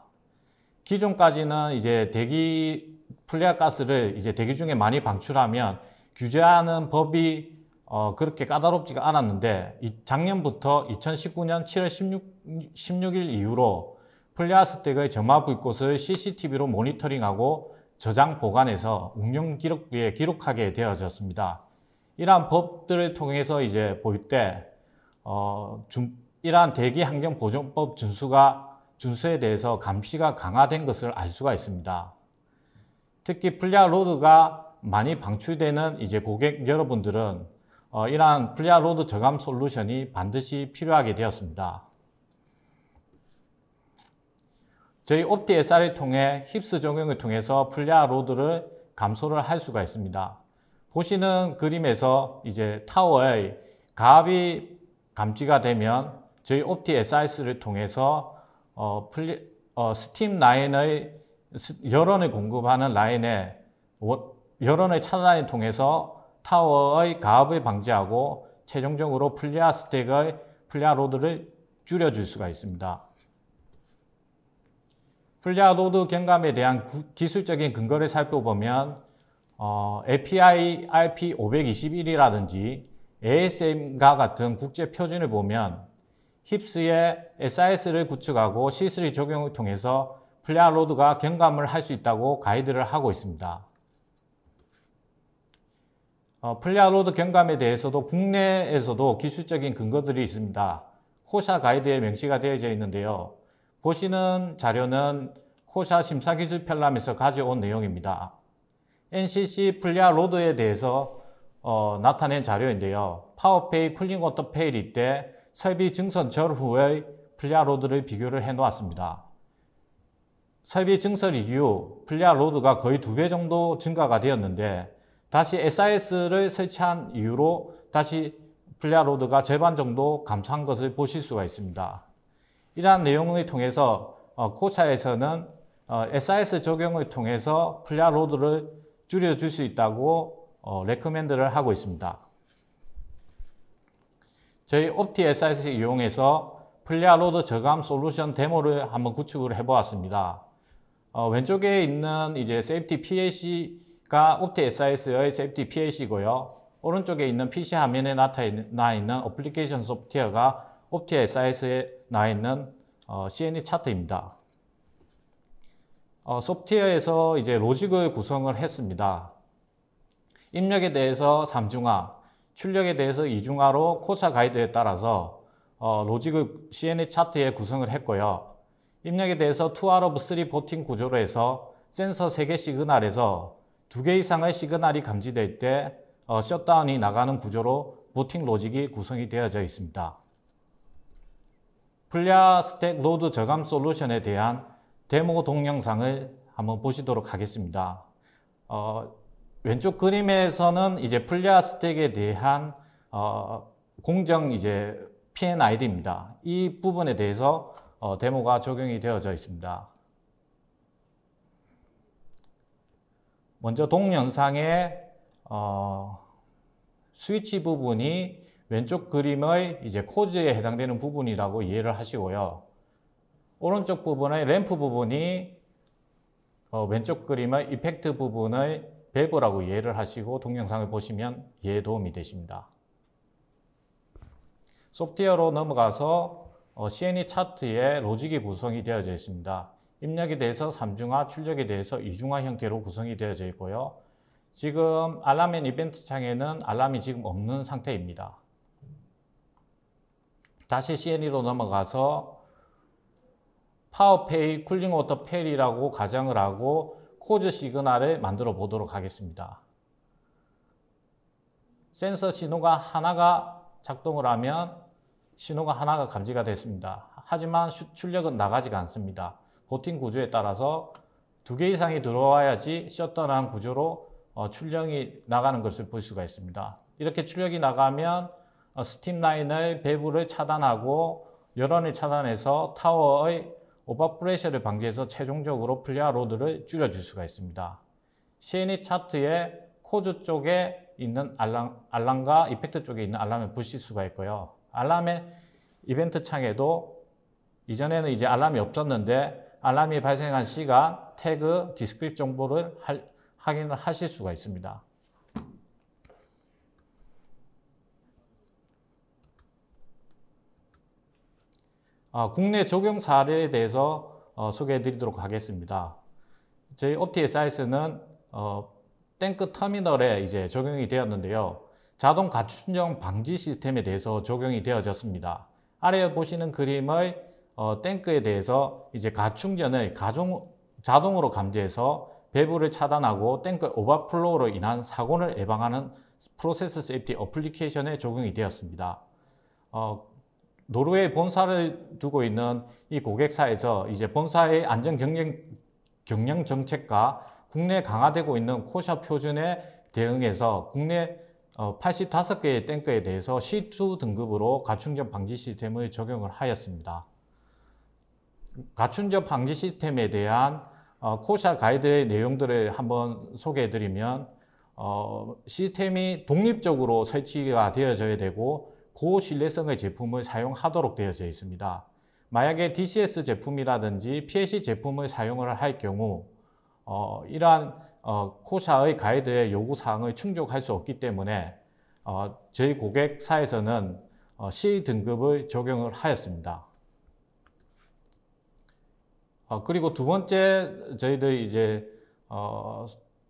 기존까지는 이제 대기 플레아 가스를 이제 대기 중에 많이 방출하면 규제하는 법이 어, 그렇게 까다롭지가 않았는데 작년부터 2019년 7월 16, 16일 이후로 플리아스텍의 점화 불꽃을 CCTV로 모니터링하고 저장 보관해서 운영 기록에 기록하게 되어졌습니다. 이러한 법들을 통해서 이제 볼 때, 어, 이러한 대기 환경 보존법 준수가 준수에 대해서 감시가 강화된 것을 알 수가 있습니다. 특히 플리아 로드가 많이 방출되는 이제 고객 여러분들은 어, 이러한 플리아 로드 저감 솔루션이 반드시 필요하게 되었습니다. 저희 o p t i SR을 통해 힙스 적용을 통해서 플레아 로드를 감소를 할 수가 있습니다. 보시는 그림에서 이제 타워의 가압이 감지가 되면 저희 o p t i SR를 통해서 어, 플리, 어, 스팀 라인의 열원을 공급하는 라인에 열원의 차단을 통해서 타워의 가압을 방지하고 최종적으로 플리아 스택의 플리아 로드를 줄여줄 수가 있습니다. 플리아도드 경감에 대한 구, 기술적인 근거를 살펴보면 어, API RP 521이라든지 ASM과 같은 국제 표준을 보면 힙스의 SIS를 구축하고 C3 적용을 통해서 플레아로드가 경감을 할 수 있다고 가이드를 하고 있습니다. 어, 플레아로드 경감에 대해서도 국내에서도 기술적인 근거들이 있습니다. 코샤 가이드에 명시가 되어져 있는데요. 보시는 자료는 코샤 심사기술 편람에서 가져온 내용입니다. NCC 플리아 로드에 대해서 어, 나타낸 자료인데요. 파워페이 쿨링 워터 페일이 때 설비 증설 전후의 플리아 로드를 비교를 해 놓았습니다. 설비 증설 이후 플리아 로드가 거의 두 배 정도 증가가 되었는데 다시 SIS를 설치한 이후로 다시 플리아 로드가 절반 정도 감소한 것을 보실 수가 있습니다. 이러한 내용을 통해서 어, 코차에서는 SIS 어, 적용을 통해서 플리아 로드를 줄여줄 수 있다고 어, 레코멘드를 하고 있습니다. 저희 옵티 SIS 이용해서 플리아 로드 저감 솔루션 데모를 한번 구축을 해보았습니다. 왼쪽에 있는 이제 세이프티 PAC가 옵티 SIS의 세이 t 티 PAC고요. 오른쪽에 있는 PC 화면에 나타나 있는 어플리케이션 소프트웨어가 옵티 SIS의 나 있는 어, CNE 차트입니다. 어, 소프트웨어에서 이제 로직을 구성을 했습니다. 입력에 대해서 3중화, 출력에 대해서 2중화로 코사 가이드에 따라서 어, 로직을 CNE 차트에 구성을 했고요. 입력에 대해서 2R of 3 보팅 구조로 해서 센서 3개 시그널에서 2개 이상의 시그널이 감지될 때 어, 셧다운이 나가는 구조로 보팅 로직이 구성이 되어져 있습니다. 플리아 스택 로드 저감 솔루션에 대한 데모 동영상을 한번 보시도록 하겠습니다. 어, 왼쪽 그림에서는 이제 플리아 스택에 대한 어, 공정 이제 PNID입니다. 이 부분에 대해서 어, 데모가 적용이 되어져 있습니다. 먼저 동영상의 어, 스위치 부분이 왼쪽 그림의 이제 코즈에 해당되는 부분이라고 이해를 하시고요. 오른쪽 부분의 램프 부분이 어, 왼쪽 그림의 이펙트 부분의 밸브라고 이해를 하시고 동영상을 보시면 이해에 도움이 되십니다. 소프트웨어로 넘어가서 어, CNE 차트에 로직이 구성이 되어져 있습니다. 입력에 대해서 3중화, 출력에 대해서 2중화 형태로 구성이 되어져 있고요. 지금 알람앤 이벤트 창에는 알람이 지금 없는 상태입니다. 다시 CNE로 넘어가서 파워페이 쿨링워터 펠이라고 가정을 하고 코즈 시그널을 만들어 보도록 하겠습니다. 센서 신호가 하나가 작동을 하면 신호가 하나가 감지가 됐습니다. 하지만 출력은 나가지가 않습니다. 보팅 구조에 따라서 두 개 이상이 들어와야지 셧던한 구조로 어, 출력이 나가는 것을 볼 수가 있습니다. 이렇게 출력이 나가면 어, 스팀 라인의 배부를 차단하고 열원을 차단해서 타워의 오버프레셔를 방지해서 최종적으로 플리아 로드를 줄여줄 수가 있습니다. CNE 차트의 코즈 쪽에 있는 알람, 알람과 이펙트 쪽에 있는 알람을 부실 수가 있고요. 알람의 이벤트 창에도 이전에는 이제 알람이 없었는데 알람이 발생한 시간, 태그, 디스크립 정보를 할, 확인을 하실 수가 있습니다. 아, 국내 적용 사례에 대해서 어, 소개해 드리도록 하겠습니다. 저희 OTSIS는 어, 탱크 터미널에 이제 적용이 되었는데요. 자동 가출전 방지 시스템에 대해서 적용이 되어졌습니다. 아래 보시는 그림의 어, 탱크에 대해서 이제 가충전의 가중, 자동으로 감지해서 배부를 차단하고 탱크 오버플로우로 인한 사고를 예방하는 프로세스 세이프티 어플리케이션에 적용이 되었습니다. 어, 노르웨이 본사를 두고 있는 이 고객사에서 이제 본사의 안전 경영, 경영 정책과 국내 강화되고 있는 코샤 표준에 대응해서 국내 85개의 어, 탱크에 대해서 C2 등급으로 가충전 방지 시스템을 적용을 하였습니다. 가충전 방지 시스템에 대한 어, 코샤 가이드의 내용들을 한번 소개해드리면 어, 시스템이 독립적으로 설치가 되어져야 되고 고신뢰성의 제품을 사용하도록 되어져 있습니다. 만약에 DCS 제품이라든지 PLC 제품을 사용을 할 경우 어, 이러한 어, 코샤의 가이드의 요구사항을 충족할 수 없기 때문에 어, 저희 고객사에서는 어, C 등급을 적용을 하였습니다. 어, 그리고 두 번째 저희들 이제 어,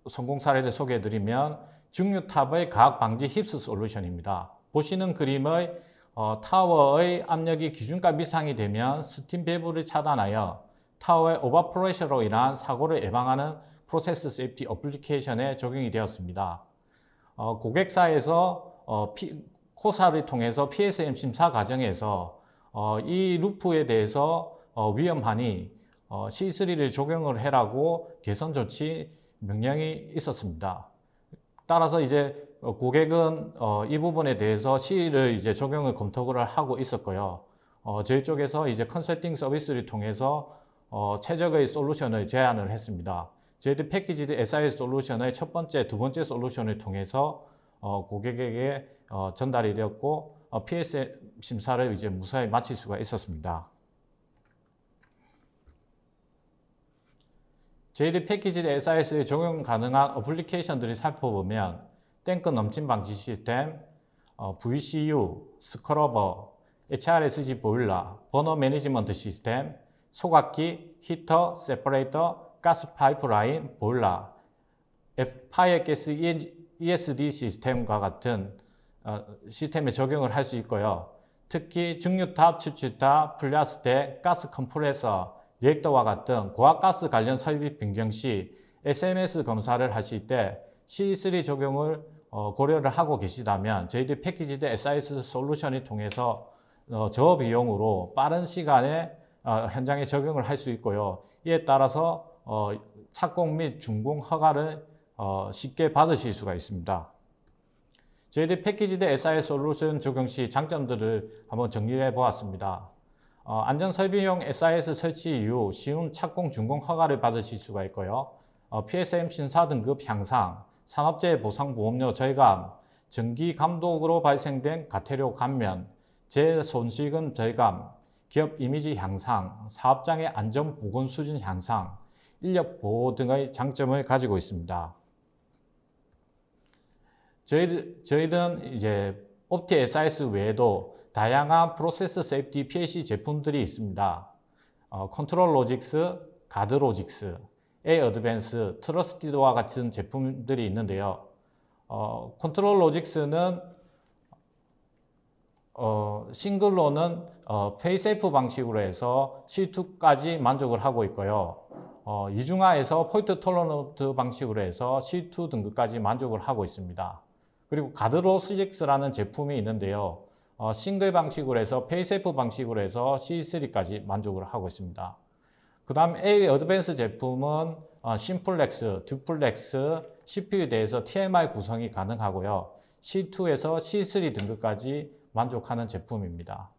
성공 사례를 소개해드리면 중류탑의 가학 방지 힙스 솔루션입니다. 보시는 그림의 어, 타워의 압력이 기준값 이상이 되면 스팀 밸브를 차단하여 타워의 오버프레셔로 인한 사고를 예방하는 프로세스 세이프티 어플리케이션에 적용이 되었습니다. 어, 고객사에서 어, 피, 코사를 통해서 PSM 심사 과정에서 어, 이 루프에 대해서 어, 위험하니 어, C3를 적용을 해라고 개선 조치 명령이 있었습니다. 따라서 이제 어, 고객은 어, 이 부분에 대해서 시를 이제 적용을 검토를 하고 있었고요. 어, 저희 쪽에서 이제 컨설팅 서비스를 통해서 어, 최적의 솔루션을 제안을 했습니다. 저희들 패키지 SI 솔루션의 첫 번째, 두 번째 솔루션을 통해서 어, 고객에게 어, 전달이 되었고 어, PSM 심사를 이제 무사히 마칠 수가 있었습니다. JD 들 패키지 SIS에 적용 가능한 어플리케이션들을 살펴보면 탱크 넘침 방지 시스템, 어, VCU, 스크러버, HRSG 보일러, 버너 매니지먼트 시스템, 소각기, 히터, 세퍼레이터, 가스 파이프라인, 보일러, 파이어 가스 ESD e 시스템과 같은 어, 시스템에 적용을 할 수 있고요. 특히 중류탑, 추출탑, 플라스텍, 가스 컴프레서, 리액터와 같은 고압가스 관련 설비 변경 시 SMS 검사를 하실 때 c 3 적용을 어, 고려를 하고 계시다면 저희들이 패키지드 SIS 솔루션을 통해서 어, 저 비용으로 빠른 시간에 어, 현장에 적용을 할 수 있고요. 이에 따라서 어, 착공 및 준공 허가를 쉽게 받으실 수가 있습니다. 저희들이 패키지드 SIS 솔루션 적용 시 장점들을 한번 정리해 보았습니다. 안전설비용 SIS 설치 이후 쉬운 착공, 준공 허가를 받으실 수가 있고요. PSM 신사 등급 향상, 산업재해 보상보험료 절감, 정기 감독으로 발생된 과태료 감면, 재손실금 절감, 기업 이미지 향상, 사업장의 안전보건 수준 향상, 인력 보호 등의 장점을 가지고 있습니다. 저희, 저희는 이제 옵티 SIS 외에도 다양한 프로세스 세이프티 PLC 제품들이 있습니다. 어, 컨트롤 로직스, 가드 로직스, A 어드밴스, 트러스티드와 같은 제품들이 있는데요. 어, 컨트롤 로직스는 어, 싱글로는 어, 페이세이프 방식으로 해서 C2까지 만족을 하고 있고요. 어, 이중화에서 포인트 톨러노트 방식으로 해서 C2 등급까지 만족을 하고 있습니다. 그리고 가드로 CX라는 제품이 있는데요. 어, 싱글 방식으로 해서 페이세이프 방식으로 해서 C3까지 만족을 하고 있습니다. 그 다음 A 어드밴스 제품은 어, 심플렉스, 듀플렉스, CPU 대해서 TMI 구성이 가능하고요. C2에서 C3 등급까지 만족하는 제품입니다.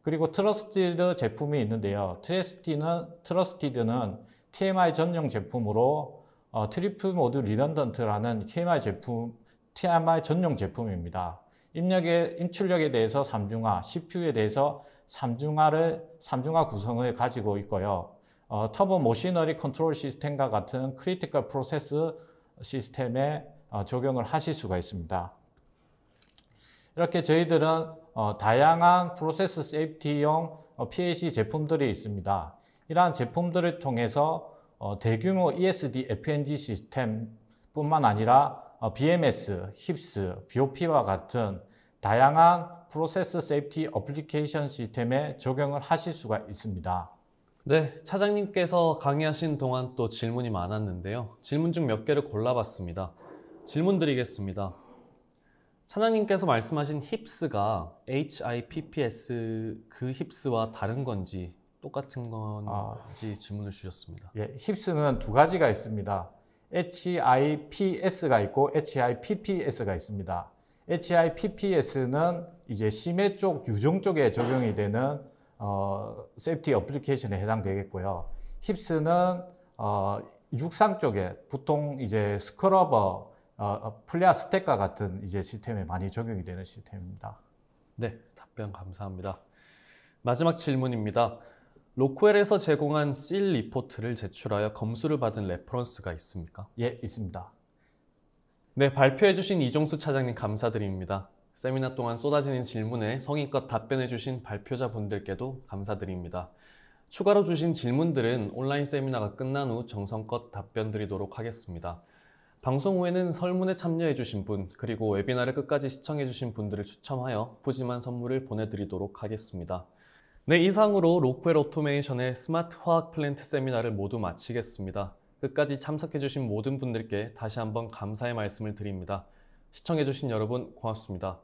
그리고 트러스티드 제품이 있는데요. 트레스티는, 트러스티드는 TMI 전용 제품으로 어, 트리플 모드 리던던트라는 TMI 제품, TMI 전용 제품입니다. 입력의, 입출력에 대해서 3중화, CPU에 대해서 3중화를, 3중화 구성을 가지고 있고요. 어, 터보 머시너리 컨트롤 시스템과 같은 크리티컬 프로세스 시스템에 어, 적용을 하실 수가 있습니다. 이렇게 저희들은 어, 다양한 프로세스 세이프티용 어, PAC 제품들이 있습니다. 이러한 제품들을 통해서 어, 대규모 ESD FNG 시스템뿐만 아니라 어, BMS, HIPS, BOP와 같은 다양한 프로세스 세이프티 어플리케이션 시스템에 적용을 하실 수가 있습니다. 네, 차장님께서 강의하신 동안 또 질문이 많았는데요. 질문 중 몇 개를 골라봤습니다. 질문 드리겠습니다. 차장님께서 말씀하신 힙스가 HIPPS 그 힙스와 다른 건지 똑같은 건지 아, 질문을 주셨습니다. 예, 힙스는 두 가지가 있습니다. HIPS가 있고 HIPPS가 있습니다. HIPPS는 이제 심해 쪽, 유정 쪽에 적용이 되는 어, 세이프티 어플리케이션에 해당되겠고요. 힙스는 어, 육상 쪽에 보통 이제 스크러버, 어, 플레아 스택과 같은 이제 시스템에 많이 적용이 되는 시스템입니다. 네, 답변 감사합니다. 마지막 질문입니다. 로코엘에서 제공한 씰 리포트를 제출하여 검수를 받은 레퍼런스가 있습니까? 예, 있습니다. 네, 발표해 주신 이종수 차장님 감사드립니다. 세미나 동안 쏟아지는 질문에 성의껏 답변해주신 발표자분들께도 감사드립니다. 추가로 주신 질문들은 온라인 세미나가 끝난 후 정성껏 답변 드리도록 하겠습니다. 방송 후에는 설문에 참여해주신 분, 그리고 웨비나를 끝까지 시청해주신 분들을 추첨하여 푸짐한 선물을 보내드리도록 하겠습니다. 네, 이상으로 로프웰 오토메이션의 스마트 화학 플랜트 세미나를 모두 마치겠습니다. 끝까지 참석해주신 모든 분들께 다시 한번 감사의 말씀을 드립니다. 시청해주신 여러분 고맙습니다.